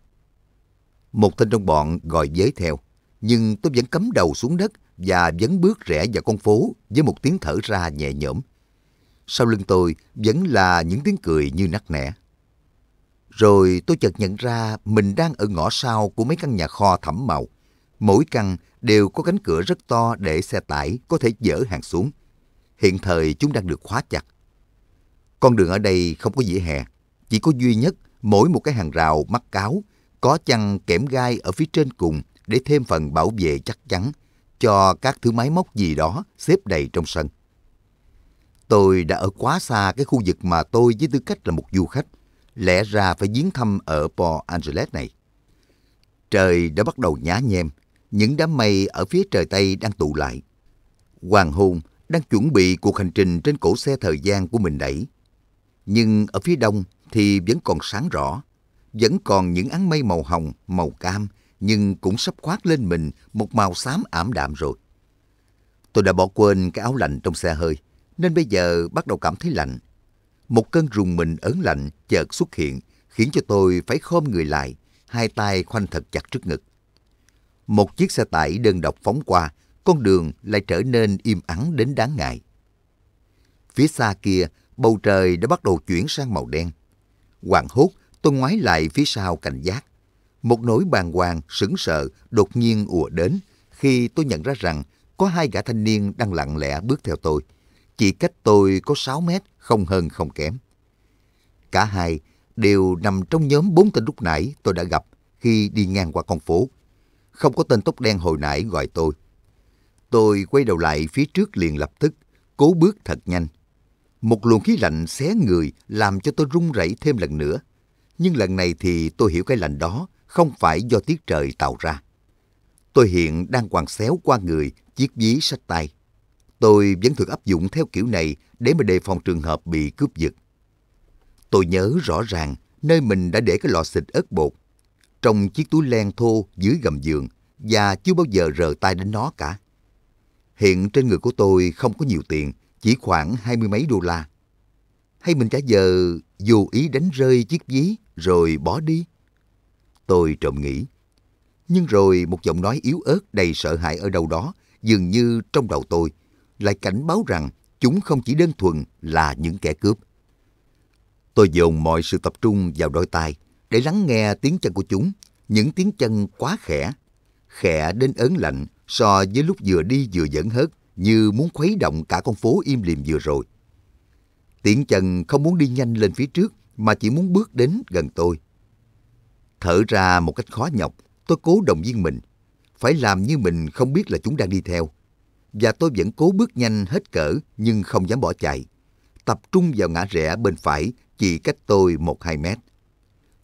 Một tên trong bọn gọi giới theo, nhưng tôi vẫn cắm đầu xuống đất và vẫn bước rẽ vào con phố với một tiếng thở ra nhẹ nhõm. Sau lưng tôi vẫn là những tiếng cười như nắc nẻ. Rồi tôi chợt nhận ra mình đang ở ngõ sau của mấy căn nhà kho thẩm màu. Mỗi căn đều có cánh cửa rất to để xe tải có thể dỡ hàng xuống hiện thời chúng đang được khóa chặt. Con đường ở đây không có vỉa hè, chỉ có duy nhất mỗi một cái hàng rào mắc cáo, có chăng kẽm gai ở phía trên cùng để thêm phần bảo vệ chắc chắn cho các thứ máy móc gì đó xếp đầy trong sân. Tôi đã ở quá xa cái khu vực mà tôi với tư cách là một du khách lẽ ra phải viếng thăm ở Port Angeles này. Trời đã bắt đầu nhá nhem, những đám mây ở phía trời Tây đang tụ lại. Hoàng hôn đang chuẩn bị cuộc hành trình trên cổ xe thời gian của mình đẩy. Nhưng ở phía đông thì vẫn còn sáng rõ, vẫn còn những áng mây màu hồng, màu cam, nhưng cũng sắp khoác lên mình một màu xám ảm đạm rồi. Tôi đã bỏ quên cái áo lạnh trong xe hơi, nên bây giờ bắt đầu cảm thấy lạnh. Một cơn rùng mình ớn lạnh chợt xuất hiện, khiến cho tôi phải khom người lại, hai tay khoanh thật chặt trước ngực. Một chiếc xe tải đơn độc phóng qua, con đường lại trở nên im ắng đến đáng ngại. Phía xa kia, bầu trời đã bắt đầu chuyển sang màu đen. Hoàng hốt, tôi ngoái lại phía sau cảnh giác. Một nỗi bàng hoàng, sững sợ đột nhiên ùa đến khi tôi nhận ra rằng có hai gã thanh niên đang lặng lẽ bước theo tôi. Chỉ cách tôi có 6 mét, không hơn không kém. Cả hai đều nằm trong nhóm bốn tên lúc nãy tôi đã gặp khi đi ngang qua con phố. Không có tên tóc đen hồi nãy gọi tôi. Tôi quay đầu lại phía trước liền lập tức, cố bước thật nhanh. Một luồng khí lạnh xé người làm cho tôi run rẩy thêm lần nữa. Nhưng lần này thì tôi hiểu cái lạnh đó không phải do tiết trời tạo ra. Tôi hiện đang quàng xéo qua người, chiếc ví sách tay. Tôi vẫn thường áp dụng theo kiểu này để mà đề phòng trường hợp bị cướp giật. Tôi nhớ rõ ràng nơi mình đã để cái lọ xịt ớt bột trong chiếc túi len thô dưới gầm giường và chưa bao giờ rờ tay đến nó cả. Hiện trên người của tôi không có nhiều tiền, chỉ khoảng hai mươi mấy đô la. Hay mình trả giờ dù ý đánh rơi chiếc ví rồi bỏ đi? Tôi trộm nghĩ. Nhưng rồi một giọng nói yếu ớt đầy sợ hãi ở đâu đó, dường như trong đầu tôi, lại cảnh báo rằng chúng không chỉ đơn thuần là những kẻ cướp. Tôi dồn mọi sự tập trung vào đôi tai để lắng nghe tiếng chân của chúng, những tiếng chân quá khẽ, khẽ đến ớn lạnh so với lúc vừa đi vừa dẫn hớt như muốn khuấy động cả con phố im lìm vừa rồi. Tiễn Trần không muốn đi nhanh lên phía trước mà chỉ muốn bước đến gần tôi. Thở ra một cách khó nhọc, tôi cố động viên mình. Phải làm như mình không biết là chúng đang đi theo. Và tôi vẫn cố bước nhanh hết cỡ nhưng không dám bỏ chạy. Tập trung vào ngã rẽ bên phải chỉ cách tôi một hai mét.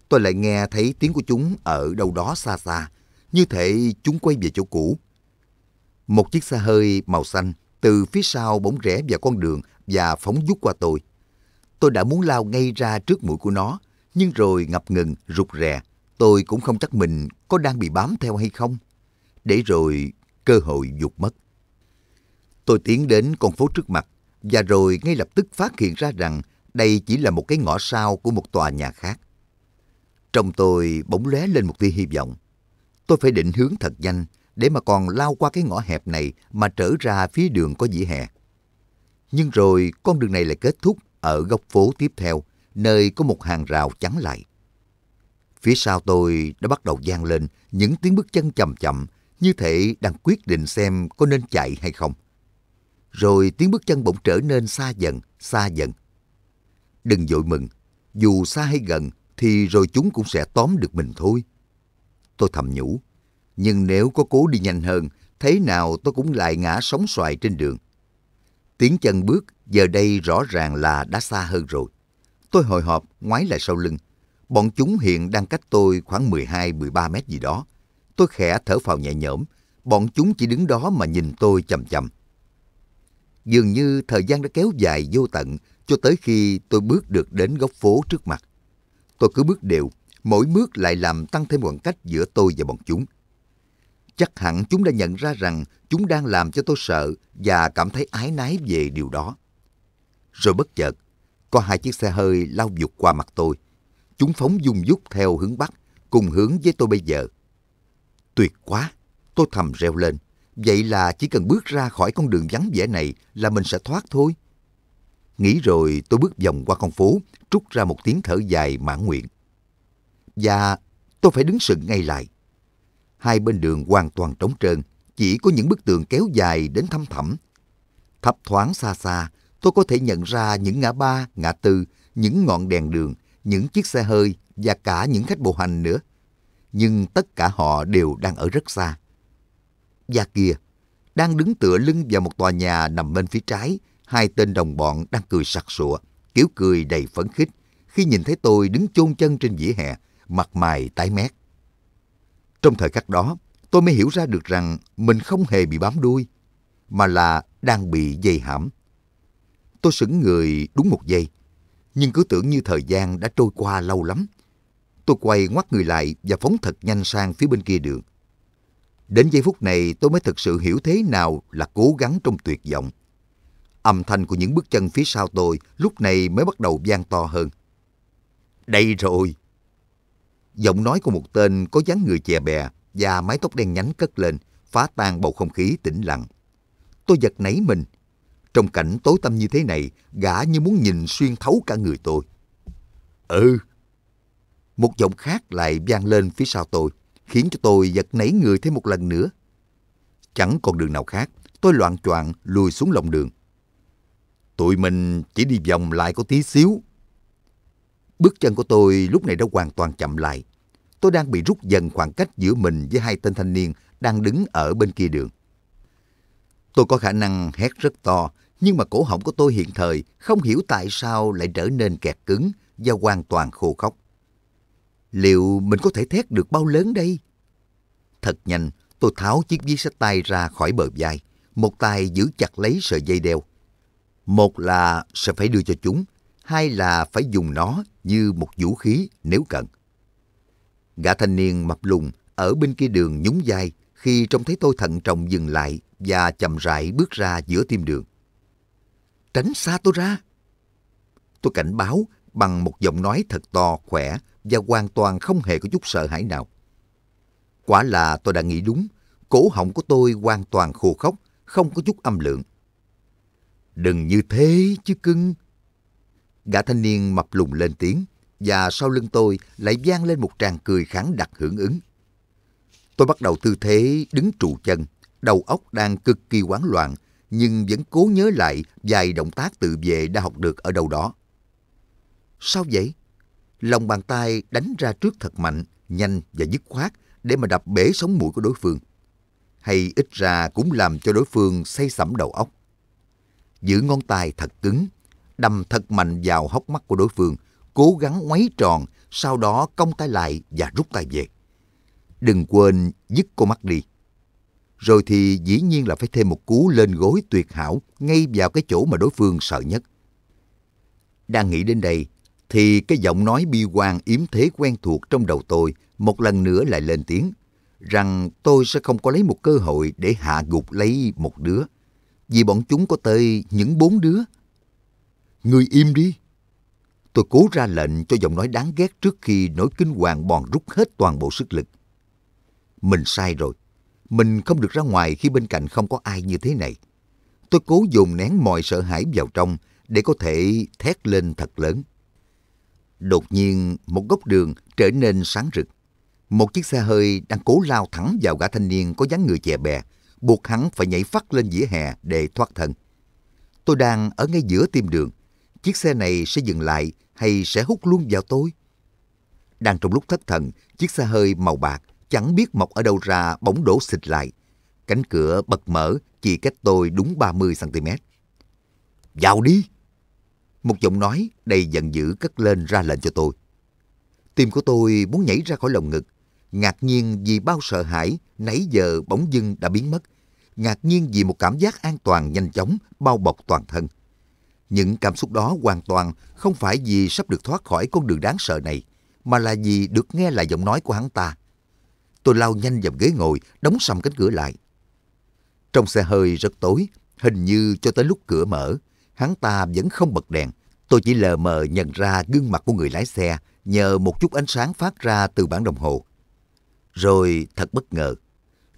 Tôi lại nghe thấy tiếng của chúng ở đâu đó xa xa, như thể chúng quay về chỗ cũ. Một chiếc xe hơi màu xanh từ phía sau bỗng rẽ vào con đường và phóng vút qua tôi. Tôi đã muốn lao ngay ra trước mũi của nó, nhưng rồi ngập ngừng, rụt rè. Tôi cũng không chắc mình có đang bị bám theo hay không. Để rồi cơ hội dục mất. Tôi tiến đến con phố trước mặt và rồi ngay lập tức phát hiện ra rằng đây chỉ là một cái ngõ sau của một tòa nhà khác. Trong tôi bỗng lóe lên một tia hy vọng. Tôi phải định hướng thật nhanh để mà còn lao qua cái ngõ hẹp này mà trở ra phía đường có dĩa hè. Nhưng rồi con đường này lại kết thúc ở góc phố tiếp theo, nơi có một hàng rào chắn lại. Phía sau tôi đã bắt đầu gian lên những tiếng bước chân chậm chậm, như thể đang quyết định xem có nên chạy hay không. Rồi tiếng bước chân bỗng trở nên xa dần, xa dần. Đừng vội mừng, dù xa hay gần thì rồi chúng cũng sẽ tóm được mình thôi. Tôi thầm nhủ, nhưng nếu có cố đi nhanh hơn, thế nào tôi cũng lại ngã sóng xoài trên đường. Tiếng chân bước giờ đây rõ ràng là đã xa hơn rồi. Tôi hồi hộp ngoái lại sau lưng. Bọn chúng hiện đang cách tôi khoảng 12-13 mét gì đó. Tôi khẽ thở phào nhẹ nhõm. Bọn chúng chỉ đứng đó mà nhìn tôi chầm chầm. Dường như thời gian đã kéo dài vô tận cho tới khi tôi bước được đến góc phố trước mặt. Tôi cứ bước đều, mỗi bước lại làm tăng thêm khoảng cách giữa tôi và bọn chúng chắc hẳn chúng đã nhận ra rằng chúng đang làm cho tôi sợ và cảm thấy ái nái về điều đó. Rồi bất chợt, có hai chiếc xe hơi lao vụt qua mặt tôi. Chúng phóng dung dút theo hướng Bắc, cùng hướng với tôi bây giờ. Tuyệt quá! Tôi thầm reo lên. Vậy là chỉ cần bước ra khỏi con đường vắng vẻ này là mình sẽ thoát thôi. Nghĩ rồi tôi bước vòng qua con phố, trút ra một tiếng thở dài mãn nguyện. Và tôi phải đứng sừng ngay lại hai bên đường hoàn toàn trống trơn, chỉ có những bức tường kéo dài đến thăm thẳm. Thấp thoáng xa xa, tôi có thể nhận ra những ngã ba, ngã tư, những ngọn đèn đường, những chiếc xe hơi và cả những khách bộ hành nữa. Nhưng tất cả họ đều đang ở rất xa. Và kia đang đứng tựa lưng vào một tòa nhà nằm bên phía trái, hai tên đồng bọn đang cười sặc sụa, kiểu cười đầy phấn khích khi nhìn thấy tôi đứng chôn chân trên vỉa hè, mặt mày tái mét. Trong thời khắc đó, tôi mới hiểu ra được rằng mình không hề bị bám đuôi, mà là đang bị dây hãm. Tôi sững người đúng một giây, nhưng cứ tưởng như thời gian đã trôi qua lâu lắm. Tôi quay ngoắt người lại và phóng thật nhanh sang phía bên kia đường. Đến giây phút này tôi mới thực sự hiểu thế nào là cố gắng trong tuyệt vọng. Âm thanh của những bước chân phía sau tôi lúc này mới bắt đầu vang to hơn. Đây rồi, Giọng nói của một tên có dáng người chè bè và mái tóc đen nhánh cất lên, phá tan bầu không khí tĩnh lặng. Tôi giật nảy mình. Trong cảnh tối tăm như thế này, gã như muốn nhìn xuyên thấu cả người tôi. Ừ. Một giọng khác lại vang lên phía sau tôi, khiến cho tôi giật nảy người thêm một lần nữa. Chẳng còn đường nào khác, tôi loạn choạng lùi xuống lòng đường. Tụi mình chỉ đi vòng lại có tí xíu Bước chân của tôi lúc này đã hoàn toàn chậm lại. Tôi đang bị rút dần khoảng cách giữa mình với hai tên thanh niên đang đứng ở bên kia đường. Tôi có khả năng hét rất to, nhưng mà cổ họng của tôi hiện thời không hiểu tại sao lại trở nên kẹt cứng và hoàn toàn khô khóc. Liệu mình có thể thét được bao lớn đây? Thật nhanh, tôi tháo chiếc ví sách tay ra khỏi bờ vai, một tay giữ chặt lấy sợi dây đeo. Một là sẽ phải đưa cho chúng, hay là phải dùng nó như một vũ khí nếu cần. Gã thanh niên mập lùn ở bên kia đường nhún vai khi trông thấy tôi thận trọng dừng lại và chậm rãi bước ra giữa tim đường. Tránh xa tôi ra! Tôi cảnh báo bằng một giọng nói thật to, khỏe và hoàn toàn không hề có chút sợ hãi nào. Quả là tôi đã nghĩ đúng, cổ họng của tôi hoàn toàn khô khốc, không có chút âm lượng. Đừng như thế chứ cưng, Gã thanh niên mập lùng lên tiếng, và sau lưng tôi lại vang lên một tràng cười kháng đặc hưởng ứng. Tôi bắt đầu tư thế đứng trụ chân, đầu óc đang cực kỳ hoảng loạn, nhưng vẫn cố nhớ lại vài động tác tự vệ đã học được ở đâu đó. Sao vậy? Lòng bàn tay đánh ra trước thật mạnh, nhanh và dứt khoát để mà đập bể sống mũi của đối phương. Hay ít ra cũng làm cho đối phương say sẩm đầu óc. Giữ ngón tay thật cứng, đâm thật mạnh vào hốc mắt của đối phương, cố gắng ngoáy tròn, sau đó cong tay lại và rút tay về. Đừng quên dứt cô mắt đi. Rồi thì dĩ nhiên là phải thêm một cú lên gối tuyệt hảo ngay vào cái chỗ mà đối phương sợ nhất. Đang nghĩ đến đây, thì cái giọng nói bi quan yếm thế quen thuộc trong đầu tôi một lần nữa lại lên tiếng rằng tôi sẽ không có lấy một cơ hội để hạ gục lấy một đứa. Vì bọn chúng có tới những bốn đứa Ngươi im đi. Tôi cố ra lệnh cho giọng nói đáng ghét trước khi nỗi kinh hoàng bòn rút hết toàn bộ sức lực. Mình sai rồi. Mình không được ra ngoài khi bên cạnh không có ai như thế này. Tôi cố dùng nén mọi sợ hãi vào trong để có thể thét lên thật lớn. Đột nhiên, một góc đường trở nên sáng rực. Một chiếc xe hơi đang cố lao thẳng vào gã thanh niên có dáng người chè bè, buộc hắn phải nhảy phát lên dĩa hè để thoát thân. Tôi đang ở ngay giữa tim đường, chiếc xe này sẽ dừng lại hay sẽ hút luôn vào tôi? Đang trong lúc thất thần, chiếc xe hơi màu bạc chẳng biết mọc ở đâu ra bỗng đổ xịt lại. Cánh cửa bật mở, chỉ cách tôi đúng 30cm. Vào đi! Một giọng nói đầy giận dữ cất lên ra lệnh cho tôi. Tim của tôi muốn nhảy ra khỏi lồng ngực. Ngạc nhiên vì bao sợ hãi nãy giờ bỗng dưng đã biến mất. Ngạc nhiên vì một cảm giác an toàn nhanh chóng bao bọc toàn thân. Những cảm xúc đó hoàn toàn không phải vì sắp được thoát khỏi con đường đáng sợ này, mà là vì được nghe lại giọng nói của hắn ta. Tôi lao nhanh vào ghế ngồi, đóng sầm cánh cửa lại. Trong xe hơi rất tối, hình như cho tới lúc cửa mở, hắn ta vẫn không bật đèn. Tôi chỉ lờ mờ nhận ra gương mặt của người lái xe nhờ một chút ánh sáng phát ra từ bản đồng hồ. Rồi thật bất ngờ,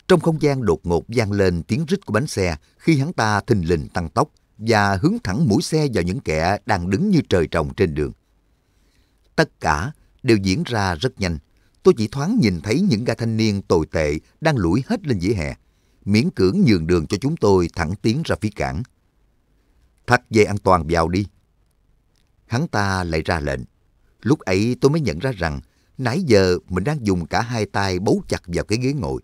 trong không gian đột ngột vang lên tiếng rít của bánh xe khi hắn ta thình lình tăng tốc, và hướng thẳng mũi xe vào những kẻ đang đứng như trời trồng trên đường. Tất cả đều diễn ra rất nhanh. Tôi chỉ thoáng nhìn thấy những gã thanh niên tồi tệ đang lủi hết lên vỉa hè, miễn cưỡng nhường đường cho chúng tôi thẳng tiến ra phía cảng. Thách dây an toàn vào đi. Hắn ta lại ra lệnh. Lúc ấy tôi mới nhận ra rằng nãy giờ mình đang dùng cả hai tay bấu chặt vào cái ghế ngồi.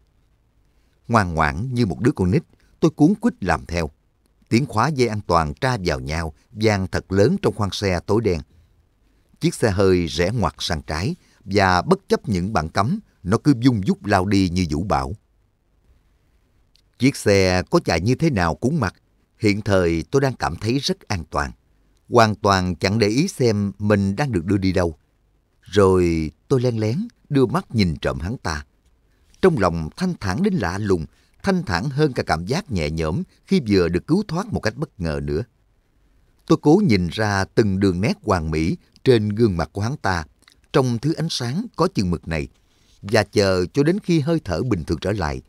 Ngoan ngoãn như một đứa con nít, tôi cuốn quýt làm theo tiếng khóa dây an toàn tra vào nhau, vang thật lớn trong khoang xe tối đen. Chiếc xe hơi rẽ ngoặt sang trái và bất chấp những bản cấm, nó cứ dung dút lao đi như vũ bão. Chiếc xe có chạy như thế nào cũng mặc, hiện thời tôi đang cảm thấy rất an toàn. Hoàn toàn chẳng để ý xem mình đang được đưa đi đâu. Rồi tôi len lén đưa mắt nhìn trộm hắn ta. Trong lòng thanh thản đến lạ lùng thanh thản hơn cả cảm giác nhẹ nhõm khi vừa được cứu thoát một cách bất ngờ nữa. Tôi cố nhìn ra từng đường nét hoàn mỹ trên gương mặt của hắn ta, trong thứ ánh sáng có chừng mực này, và chờ cho đến khi hơi thở bình thường trở lại.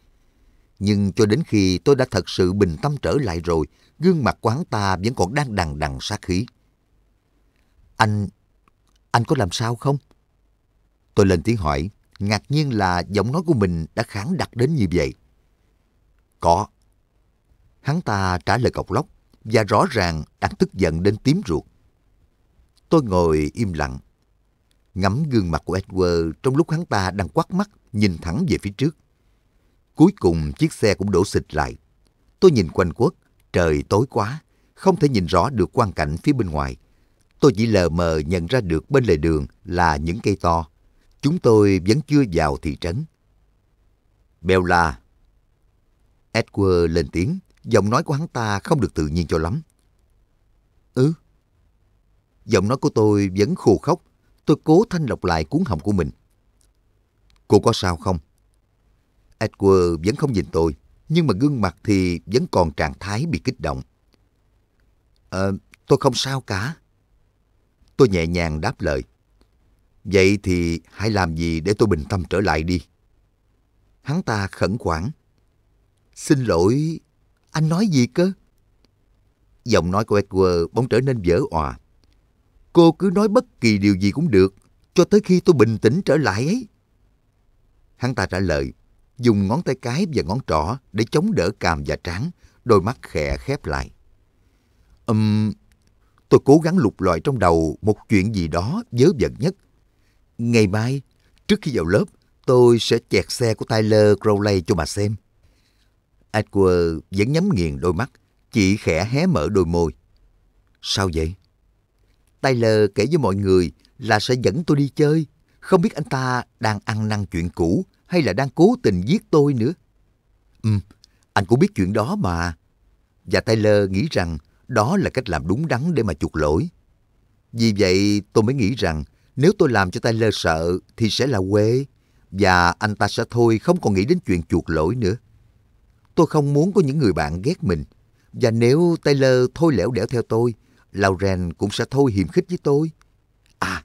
Nhưng cho đến khi tôi đã thật sự bình tâm trở lại rồi, gương mặt của hắn ta vẫn còn đang đằng đằng sát khí. Anh, anh có làm sao không? Tôi lên tiếng hỏi, ngạc nhiên là giọng nói của mình đã kháng đặc đến như vậy. Có. Hắn ta trả lời cọc lóc và rõ ràng đang tức giận đến tím ruột. Tôi ngồi im lặng, ngắm gương mặt của Edward trong lúc hắn ta đang quát mắt nhìn thẳng về phía trước. Cuối cùng chiếc xe cũng đổ xịt lại. Tôi nhìn quanh quất, trời tối quá, không thể nhìn rõ được quang cảnh phía bên ngoài. Tôi chỉ lờ mờ nhận ra được bên lề đường là những cây to. Chúng tôi vẫn chưa vào thị trấn. Bella, Edward lên tiếng, giọng nói của hắn ta không được tự nhiên cho lắm. Ừ. Giọng nói của tôi vẫn khô khóc, tôi cố thanh lọc lại cuốn họng của mình. Cô có sao không? Edward vẫn không nhìn tôi, nhưng mà gương mặt thì vẫn còn trạng thái bị kích động. Ờ, tôi không sao cả. Tôi nhẹ nhàng đáp lời. Vậy thì hãy làm gì để tôi bình tâm trở lại đi. Hắn ta khẩn khoản, Xin lỗi, anh nói gì cơ? Giọng nói của Edward bỗng trở nên dở òa. Cô cứ nói bất kỳ điều gì cũng được, cho tới khi tôi bình tĩnh trở lại ấy. Hắn ta trả lời, dùng ngón tay cái và ngón trỏ để chống đỡ càm và trán, đôi mắt khẽ khép lại. Um, tôi cố gắng lục lọi trong đầu một chuyện gì đó dớ vẩn nhất. Ngày mai, trước khi vào lớp, tôi sẽ chẹt xe của Tyler Crowley cho bà xem. Edward vẫn nhắm nghiền đôi mắt, chỉ khẽ hé mở đôi môi. Sao vậy? Tyler kể với mọi người là sẽ dẫn tôi đi chơi. Không biết anh ta đang ăn năn chuyện cũ hay là đang cố tình giết tôi nữa. Ừ, anh cũng biết chuyện đó mà. Và Tyler nghĩ rằng đó là cách làm đúng đắn để mà chuộc lỗi. Vì vậy tôi mới nghĩ rằng nếu tôi làm cho Tyler sợ thì sẽ là quê và anh ta sẽ thôi không còn nghĩ đến chuyện chuộc lỗi nữa. Tôi không muốn có những người bạn ghét mình. Và nếu Taylor thôi lẻo đẻo theo tôi, Lauren cũng sẽ thôi hiềm khích với tôi. À,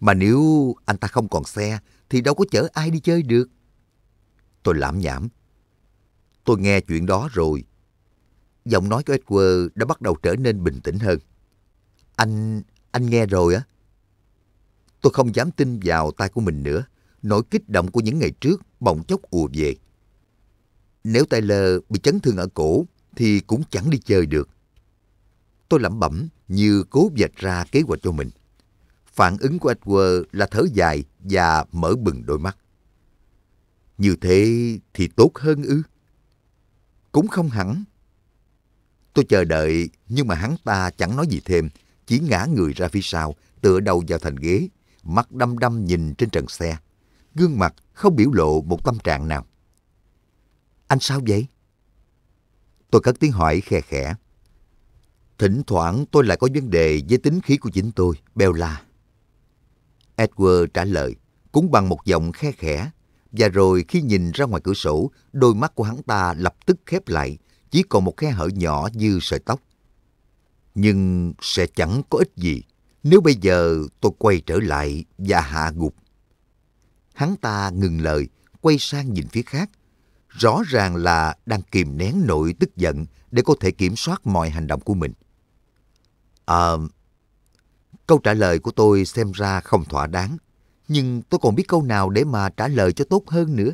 mà nếu anh ta không còn xe, thì đâu có chở ai đi chơi được. Tôi lãm nhảm. Tôi nghe chuyện đó rồi. Giọng nói của Edward đã bắt đầu trở nên bình tĩnh hơn. Anh, anh nghe rồi á. Tôi không dám tin vào tai của mình nữa. Nỗi kích động của những ngày trước bỗng chốc ùa về. Nếu Tyler bị chấn thương ở cổ thì cũng chẳng đi chơi được. Tôi lẩm bẩm như cố vạch ra kế hoạch cho mình. Phản ứng của Edward là thở dài và mở bừng đôi mắt. Như thế thì tốt hơn ư? Cũng không hẳn. Tôi chờ đợi nhưng mà hắn ta chẳng nói gì thêm, chỉ ngã người ra phía sau, tựa đầu vào thành ghế, mắt đăm đăm nhìn trên trần xe. Gương mặt không biểu lộ một tâm trạng nào. Anh sao vậy? Tôi cất tiếng hỏi khe khẽ. Thỉnh thoảng tôi lại có vấn đề với tính khí của chính tôi, Bella. Edward trả lời, cũng bằng một giọng khe khẽ. Và rồi khi nhìn ra ngoài cửa sổ, đôi mắt của hắn ta lập tức khép lại, chỉ còn một khe hở nhỏ như sợi tóc. Nhưng sẽ chẳng có ích gì nếu bây giờ tôi quay trở lại và hạ gục. Hắn ta ngừng lời, quay sang nhìn phía khác, rõ ràng là đang kìm nén nội tức giận để có thể kiểm soát mọi hành động của mình. À, câu trả lời của tôi xem ra không thỏa đáng, nhưng tôi còn biết câu nào để mà trả lời cho tốt hơn nữa.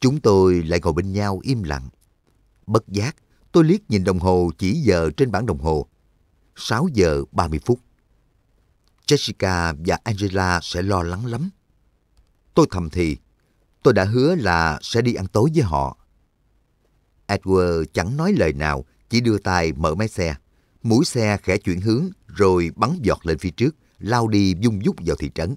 Chúng tôi lại ngồi bên nhau im lặng. Bất giác, tôi liếc nhìn đồng hồ chỉ giờ trên bảng đồng hồ. 6 giờ 30 phút. Jessica và Angela sẽ lo lắng lắm. Tôi thầm thì, tôi đã hứa là sẽ đi ăn tối với họ. Edward chẳng nói lời nào, chỉ đưa tay mở máy xe. Mũi xe khẽ chuyển hướng rồi bắn giọt lên phía trước, lao đi dung dút vào thị trấn.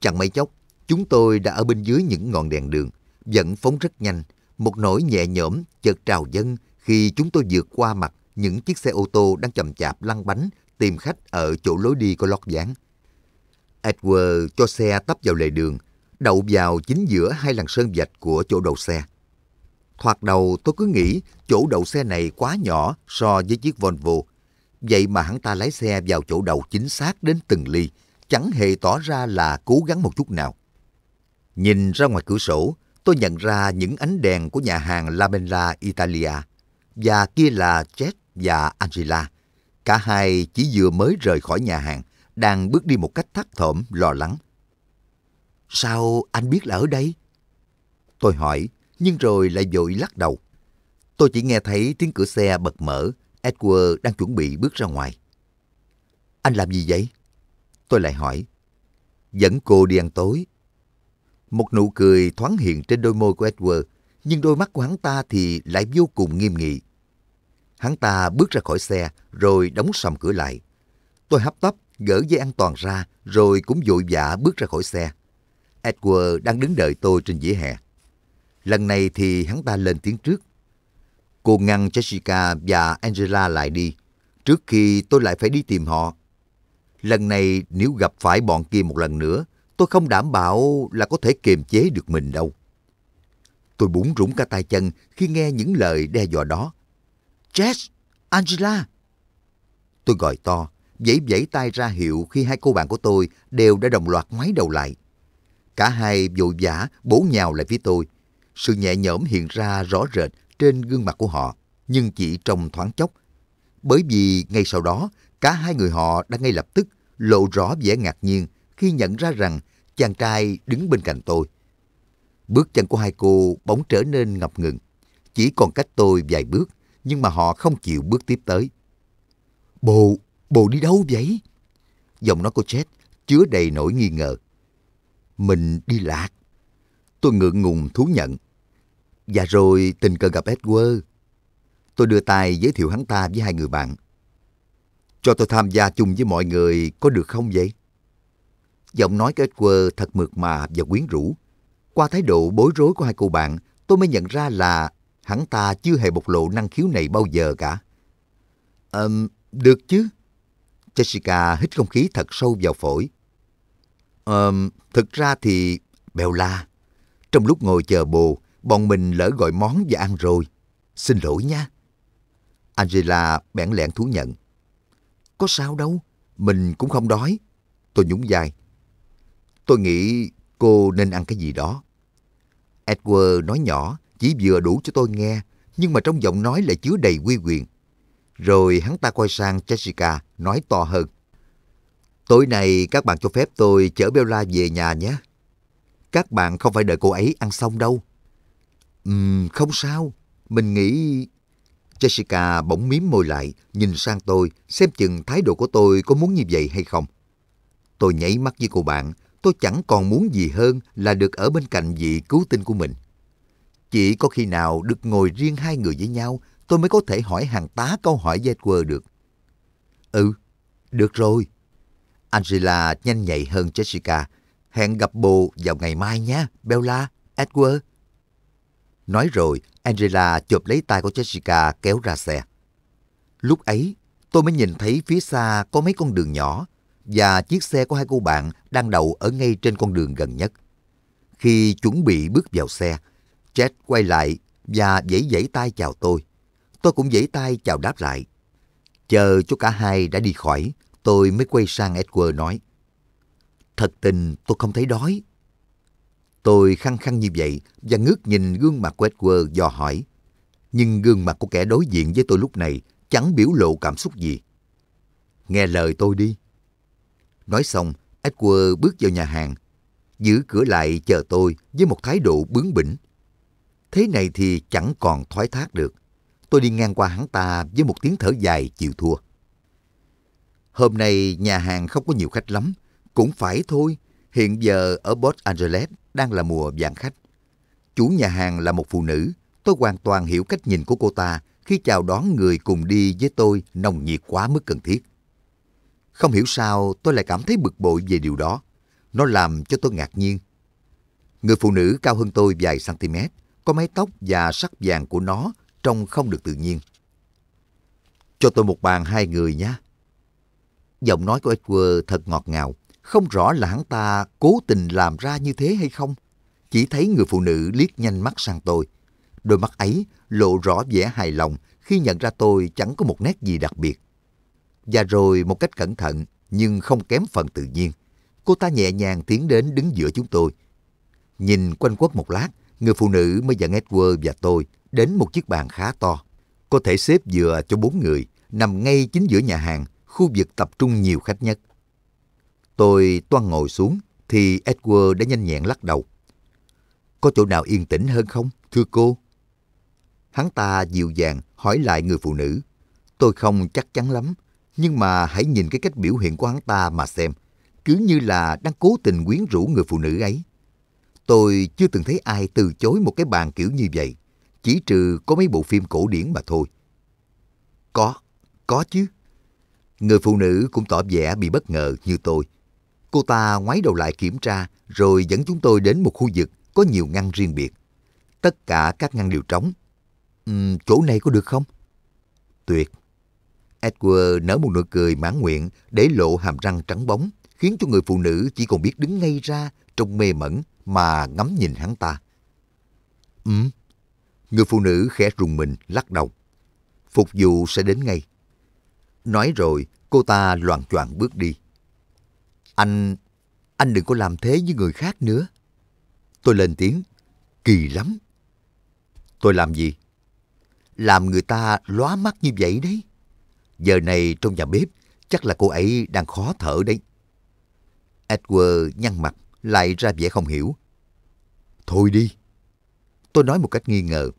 Chẳng mấy chốc, chúng tôi đã ở bên dưới những ngọn đèn đường, vẫn phóng rất nhanh, một nỗi nhẹ nhõm chợt trào dâng khi chúng tôi vượt qua mặt những chiếc xe ô tô đang chậm chạp lăn bánh tìm khách ở chỗ lối đi có lót dáng. Edward cho xe tấp vào lề đường đậu vào chính giữa hai làn sơn vạch của chỗ đầu xe. Thoạt đầu tôi cứ nghĩ chỗ đậu xe này quá nhỏ so với chiếc Volvo. Vậy mà hắn ta lái xe vào chỗ đầu chính xác đến từng ly, chẳng hề tỏ ra là cố gắng một chút nào. Nhìn ra ngoài cửa sổ, tôi nhận ra những ánh đèn của nhà hàng La Bella Italia, và kia là Jet và Angela. Cả hai chỉ vừa mới rời khỏi nhà hàng, đang bước đi một cách thắt thỏm, lo lắng. Sao anh biết là ở đây? Tôi hỏi, nhưng rồi lại vội lắc đầu. Tôi chỉ nghe thấy tiếng cửa xe bật mở, Edward đang chuẩn bị bước ra ngoài. Anh làm gì vậy? Tôi lại hỏi. Dẫn cô đi ăn tối. Một nụ cười thoáng hiện trên đôi môi của Edward, nhưng đôi mắt của hắn ta thì lại vô cùng nghiêm nghị. Hắn ta bước ra khỏi xe rồi đóng sầm cửa lại. Tôi hấp tấp gỡ dây an toàn ra rồi cũng vội vã bước ra khỏi xe. Edward đang đứng đợi tôi trên vỉa hè. Lần này thì hắn ta lên tiếng trước. Cô ngăn Jessica và Angela lại đi, trước khi tôi lại phải đi tìm họ. Lần này nếu gặp phải bọn kia một lần nữa, tôi không đảm bảo là có thể kiềm chế được mình đâu. Tôi búng rủng cả tay chân khi nghe những lời đe dọa đó. Jess! Angela! Tôi gọi to, vẫy vẫy tay ra hiệu khi hai cô bạn của tôi đều đã đồng loạt ngoái đầu lại. Cả hai vội vã bố nhào lại phía tôi. Sự nhẹ nhõm hiện ra rõ rệt trên gương mặt của họ, nhưng chỉ trong thoáng chốc. Bởi vì ngay sau đó, cả hai người họ đã ngay lập tức lộ rõ vẻ ngạc nhiên khi nhận ra rằng chàng trai đứng bên cạnh tôi. Bước chân của hai cô bỗng trở nên ngập ngừng. Chỉ còn cách tôi vài bước, nhưng mà họ không chịu bước tiếp tới. Bồ, bồ đi đâu vậy? Giọng nói của Chet chứa đầy nỗi nghi ngờ mình đi lạc. Tôi ngượng ngùng thú nhận. Và rồi tình cờ gặp Edward. Tôi đưa tay giới thiệu hắn ta với hai người bạn. Cho tôi tham gia chung với mọi người có được không vậy? Giọng nói của Edward thật mượt mà và quyến rũ. Qua thái độ bối rối của hai cô bạn, tôi mới nhận ra là hắn ta chưa hề bộc lộ năng khiếu này bao giờ cả. Ừm, um, được chứ. Jessica hít không khí thật sâu vào phổi, Um, thực ra thì bèo la. Trong lúc ngồi chờ bồ, bọn mình lỡ gọi món và ăn rồi. Xin lỗi nha. Angela bẽn lẽn thú nhận. Có sao đâu, mình cũng không đói. Tôi nhún vai. Tôi nghĩ cô nên ăn cái gì đó. Edward nói nhỏ, chỉ vừa đủ cho tôi nghe, nhưng mà trong giọng nói lại chứa đầy quy quyền. Rồi hắn ta quay sang Jessica, nói to hơn. Tối nay các bạn cho phép tôi chở Bella về nhà nhé. Các bạn không phải đợi cô ấy ăn xong đâu. Ừm, không sao. Mình nghĩ... Jessica bỗng mím môi lại, nhìn sang tôi, xem chừng thái độ của tôi có muốn như vậy hay không. Tôi nháy mắt với cô bạn, tôi chẳng còn muốn gì hơn là được ở bên cạnh vị cứu tinh của mình. Chỉ có khi nào được ngồi riêng hai người với nhau, tôi mới có thể hỏi hàng tá câu hỏi với Edward được. Ừ, được rồi, Angela nhanh nhạy hơn Jessica. Hẹn gặp bồ vào ngày mai nhé, Bella, Edward. Nói rồi, Angela chụp lấy tay của Jessica kéo ra xe. Lúc ấy, tôi mới nhìn thấy phía xa có mấy con đường nhỏ và chiếc xe của hai cô bạn đang đậu ở ngay trên con đường gần nhất. Khi chuẩn bị bước vào xe, Jet quay lại và vẫy vẫy tay chào tôi. Tôi cũng vẫy tay chào đáp lại. Chờ cho cả hai đã đi khỏi, Tôi mới quay sang Edward nói, Thật tình tôi không thấy đói. Tôi khăng khăng như vậy và ngước nhìn gương mặt của Edward dò hỏi. Nhưng gương mặt của kẻ đối diện với tôi lúc này chẳng biểu lộ cảm xúc gì. Nghe lời tôi đi. Nói xong, Edward bước vào nhà hàng, giữ cửa lại chờ tôi với một thái độ bướng bỉnh. Thế này thì chẳng còn thoái thác được. Tôi đi ngang qua hắn ta với một tiếng thở dài chịu thua. Hôm nay nhà hàng không có nhiều khách lắm. Cũng phải thôi, hiện giờ ở Los Angeles đang là mùa vạn khách. Chủ nhà hàng là một phụ nữ, tôi hoàn toàn hiểu cách nhìn của cô ta khi chào đón người cùng đi với tôi nồng nhiệt quá mức cần thiết. Không hiểu sao tôi lại cảm thấy bực bội về điều đó. Nó làm cho tôi ngạc nhiên. Người phụ nữ cao hơn tôi vài cm, có mái tóc và sắc vàng của nó trông không được tự nhiên. Cho tôi một bàn hai người nhé. Giọng nói của Edward thật ngọt ngào, không rõ là hắn ta cố tình làm ra như thế hay không. Chỉ thấy người phụ nữ liếc nhanh mắt sang tôi. Đôi mắt ấy lộ rõ vẻ hài lòng khi nhận ra tôi chẳng có một nét gì đặc biệt. Và rồi một cách cẩn thận nhưng không kém phần tự nhiên, cô ta nhẹ nhàng tiến đến đứng giữa chúng tôi. Nhìn quanh quất một lát, người phụ nữ mới dẫn Edward và tôi đến một chiếc bàn khá to. Có thể xếp vừa cho bốn người, nằm ngay chính giữa nhà hàng khu vực tập trung nhiều khách nhất. Tôi toan ngồi xuống thì Edward đã nhanh nhẹn lắc đầu. Có chỗ nào yên tĩnh hơn không, thưa cô? Hắn ta dịu dàng hỏi lại người phụ nữ. Tôi không chắc chắn lắm, nhưng mà hãy nhìn cái cách biểu hiện của hắn ta mà xem. Cứ như là đang cố tình quyến rũ người phụ nữ ấy. Tôi chưa từng thấy ai từ chối một cái bàn kiểu như vậy. Chỉ trừ có mấy bộ phim cổ điển mà thôi. Có, có chứ. Người phụ nữ cũng tỏ vẻ bị bất ngờ như tôi. Cô ta ngoái đầu lại kiểm tra rồi dẫn chúng tôi đến một khu vực có nhiều ngăn riêng biệt. Tất cả các ngăn đều trống. Uhm, chỗ này có được không? Tuyệt. Edward nở một nụ cười mãn nguyện để lộ hàm răng trắng bóng, khiến cho người phụ nữ chỉ còn biết đứng ngay ra trong mê mẩn mà ngắm nhìn hắn ta. Ừm. Người phụ nữ khẽ rùng mình lắc đầu. Phục vụ sẽ đến ngay. Nói rồi, cô ta loạn choạng bước đi. Anh, anh đừng có làm thế với người khác nữa. Tôi lên tiếng, kỳ lắm. Tôi làm gì? Làm người ta lóa mắt như vậy đấy. Giờ này trong nhà bếp, chắc là cô ấy đang khó thở đấy. Edward nhăn mặt, lại ra vẻ không hiểu. Thôi đi. Tôi nói một cách nghi ngờ.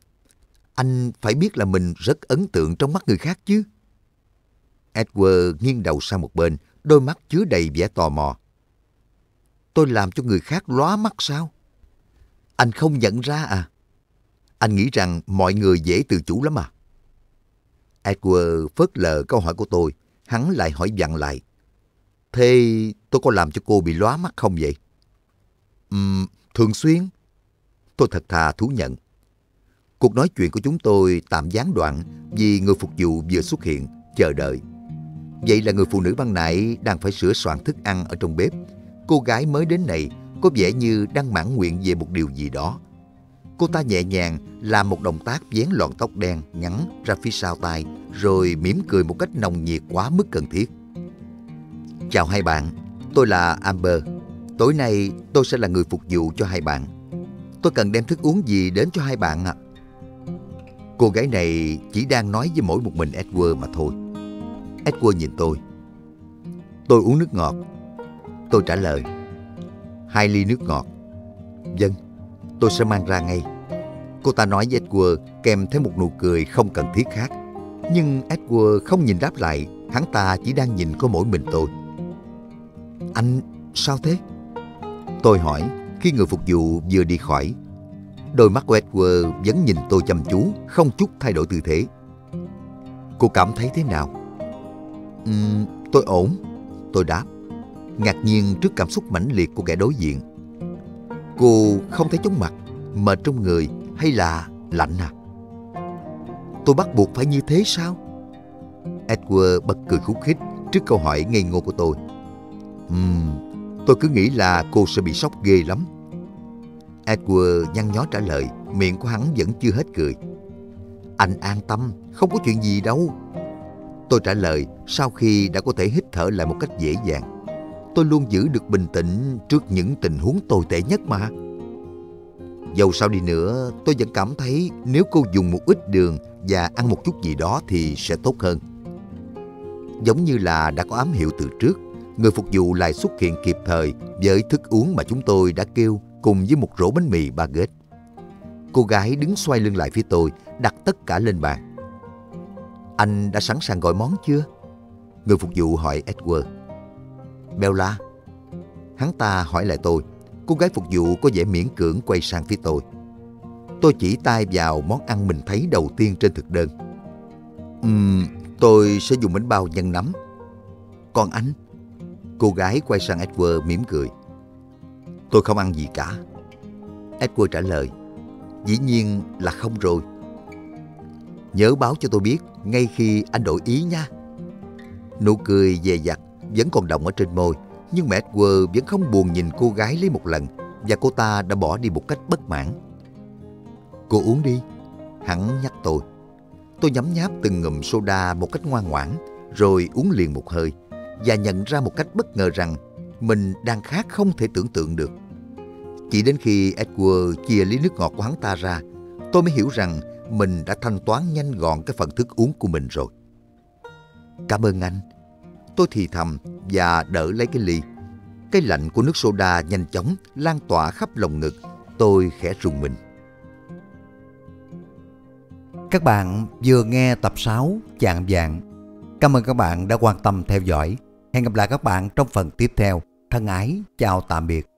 Anh phải biết là mình rất ấn tượng trong mắt người khác chứ. Edward nghiêng đầu sang một bên, đôi mắt chứa đầy vẻ tò mò. Tôi làm cho người khác lóa mắt sao? Anh không nhận ra à? Anh nghĩ rằng mọi người dễ từ chủ lắm à? Edward phớt lờ câu hỏi của tôi, hắn lại hỏi dặn lại. Thế tôi có làm cho cô bị lóa mắt không vậy? Uhm, thường xuyên. Tôi thật thà thú nhận. Cuộc nói chuyện của chúng tôi tạm gián đoạn vì người phục vụ vừa xuất hiện, chờ đợi. Vậy là người phụ nữ ban nãy đang phải sửa soạn thức ăn ở trong bếp. Cô gái mới đến này có vẻ như đang mãn nguyện về một điều gì đó. Cô ta nhẹ nhàng làm một động tác vén lọn tóc đen ngắn ra phía sau tai rồi mỉm cười một cách nồng nhiệt quá mức cần thiết. Chào hai bạn, tôi là Amber. Tối nay tôi sẽ là người phục vụ cho hai bạn. Tôi cần đem thức uống gì đến cho hai bạn ạ? À? Cô gái này chỉ đang nói với mỗi một mình Edward mà thôi. Edward nhìn tôi. Tôi uống nước ngọt. Tôi trả lời. Hai ly nước ngọt. Vâng, tôi sẽ mang ra ngay. Cô ta nói với Edward kèm thêm một nụ cười không cần thiết khác. Nhưng Edward không nhìn đáp lại, hắn ta chỉ đang nhìn có mỗi mình tôi. Anh, sao thế? Tôi hỏi khi người phục vụ vừa đi khỏi. Đôi mắt của Edward vẫn nhìn tôi chăm chú, không chút thay đổi tư thế. Cô cảm thấy thế nào? um, tôi ổn, tôi đáp, ngạc nhiên trước cảm xúc mãnh liệt của kẻ đối diện. Cô không thấy chóng mặt, mà trong người hay là lạnh à? Tôi bắt buộc phải như thế sao? Edward bật cười khúc khích trước câu hỏi ngây ngô của tôi. Ừm, um, tôi cứ nghĩ là cô sẽ bị sốc ghê lắm. Edward nhăn nhó trả lời, miệng của hắn vẫn chưa hết cười. Anh an tâm, không có chuyện gì đâu, Tôi trả lời sau khi đã có thể hít thở lại một cách dễ dàng. Tôi luôn giữ được bình tĩnh trước những tình huống tồi tệ nhất mà. Dầu sao đi nữa, tôi vẫn cảm thấy nếu cô dùng một ít đường và ăn một chút gì đó thì sẽ tốt hơn. Giống như là đã có ám hiệu từ trước, người phục vụ lại xuất hiện kịp thời với thức uống mà chúng tôi đã kêu cùng với một rổ bánh mì baguette Cô gái đứng xoay lưng lại phía tôi, đặt tất cả lên bàn. Anh đã sẵn sàng gọi món chưa? Người phục vụ hỏi Edward. Bella. Hắn ta hỏi lại tôi. Cô gái phục vụ có vẻ miễn cưỡng quay sang phía tôi. Tôi chỉ tay vào món ăn mình thấy đầu tiên trên thực đơn. Uhm, tôi sẽ dùng bánh bao nhân nấm. Còn anh? Cô gái quay sang Edward mỉm cười. Tôi không ăn gì cả. Edward trả lời. Dĩ nhiên là không rồi. Nhớ báo cho tôi biết ngay khi anh đổi ý nha. Nụ cười dè dặt vẫn còn đọng ở trên môi, nhưng mẹ Edward vẫn không buồn nhìn cô gái lấy một lần và cô ta đã bỏ đi một cách bất mãn. Cô uống đi, hắn nhắc tôi. Tôi nhấm nháp từng ngụm soda một cách ngoan ngoãn, rồi uống liền một hơi và nhận ra một cách bất ngờ rằng mình đang khác không thể tưởng tượng được. Chỉ đến khi Edward chia ly nước ngọt của hắn ta ra, tôi mới hiểu rằng mình đã thanh toán nhanh gọn cái phần thức uống của mình rồi. Cảm ơn anh. Tôi thì thầm và đỡ lấy cái ly. Cái lạnh của nước soda nhanh chóng lan tỏa khắp lồng ngực. Tôi khẽ rùng mình. Các bạn vừa nghe tập 6 Chạng Vàng. Cảm ơn các bạn đã quan tâm theo dõi. Hẹn gặp lại các bạn trong phần tiếp theo. Thân ái, chào tạm biệt.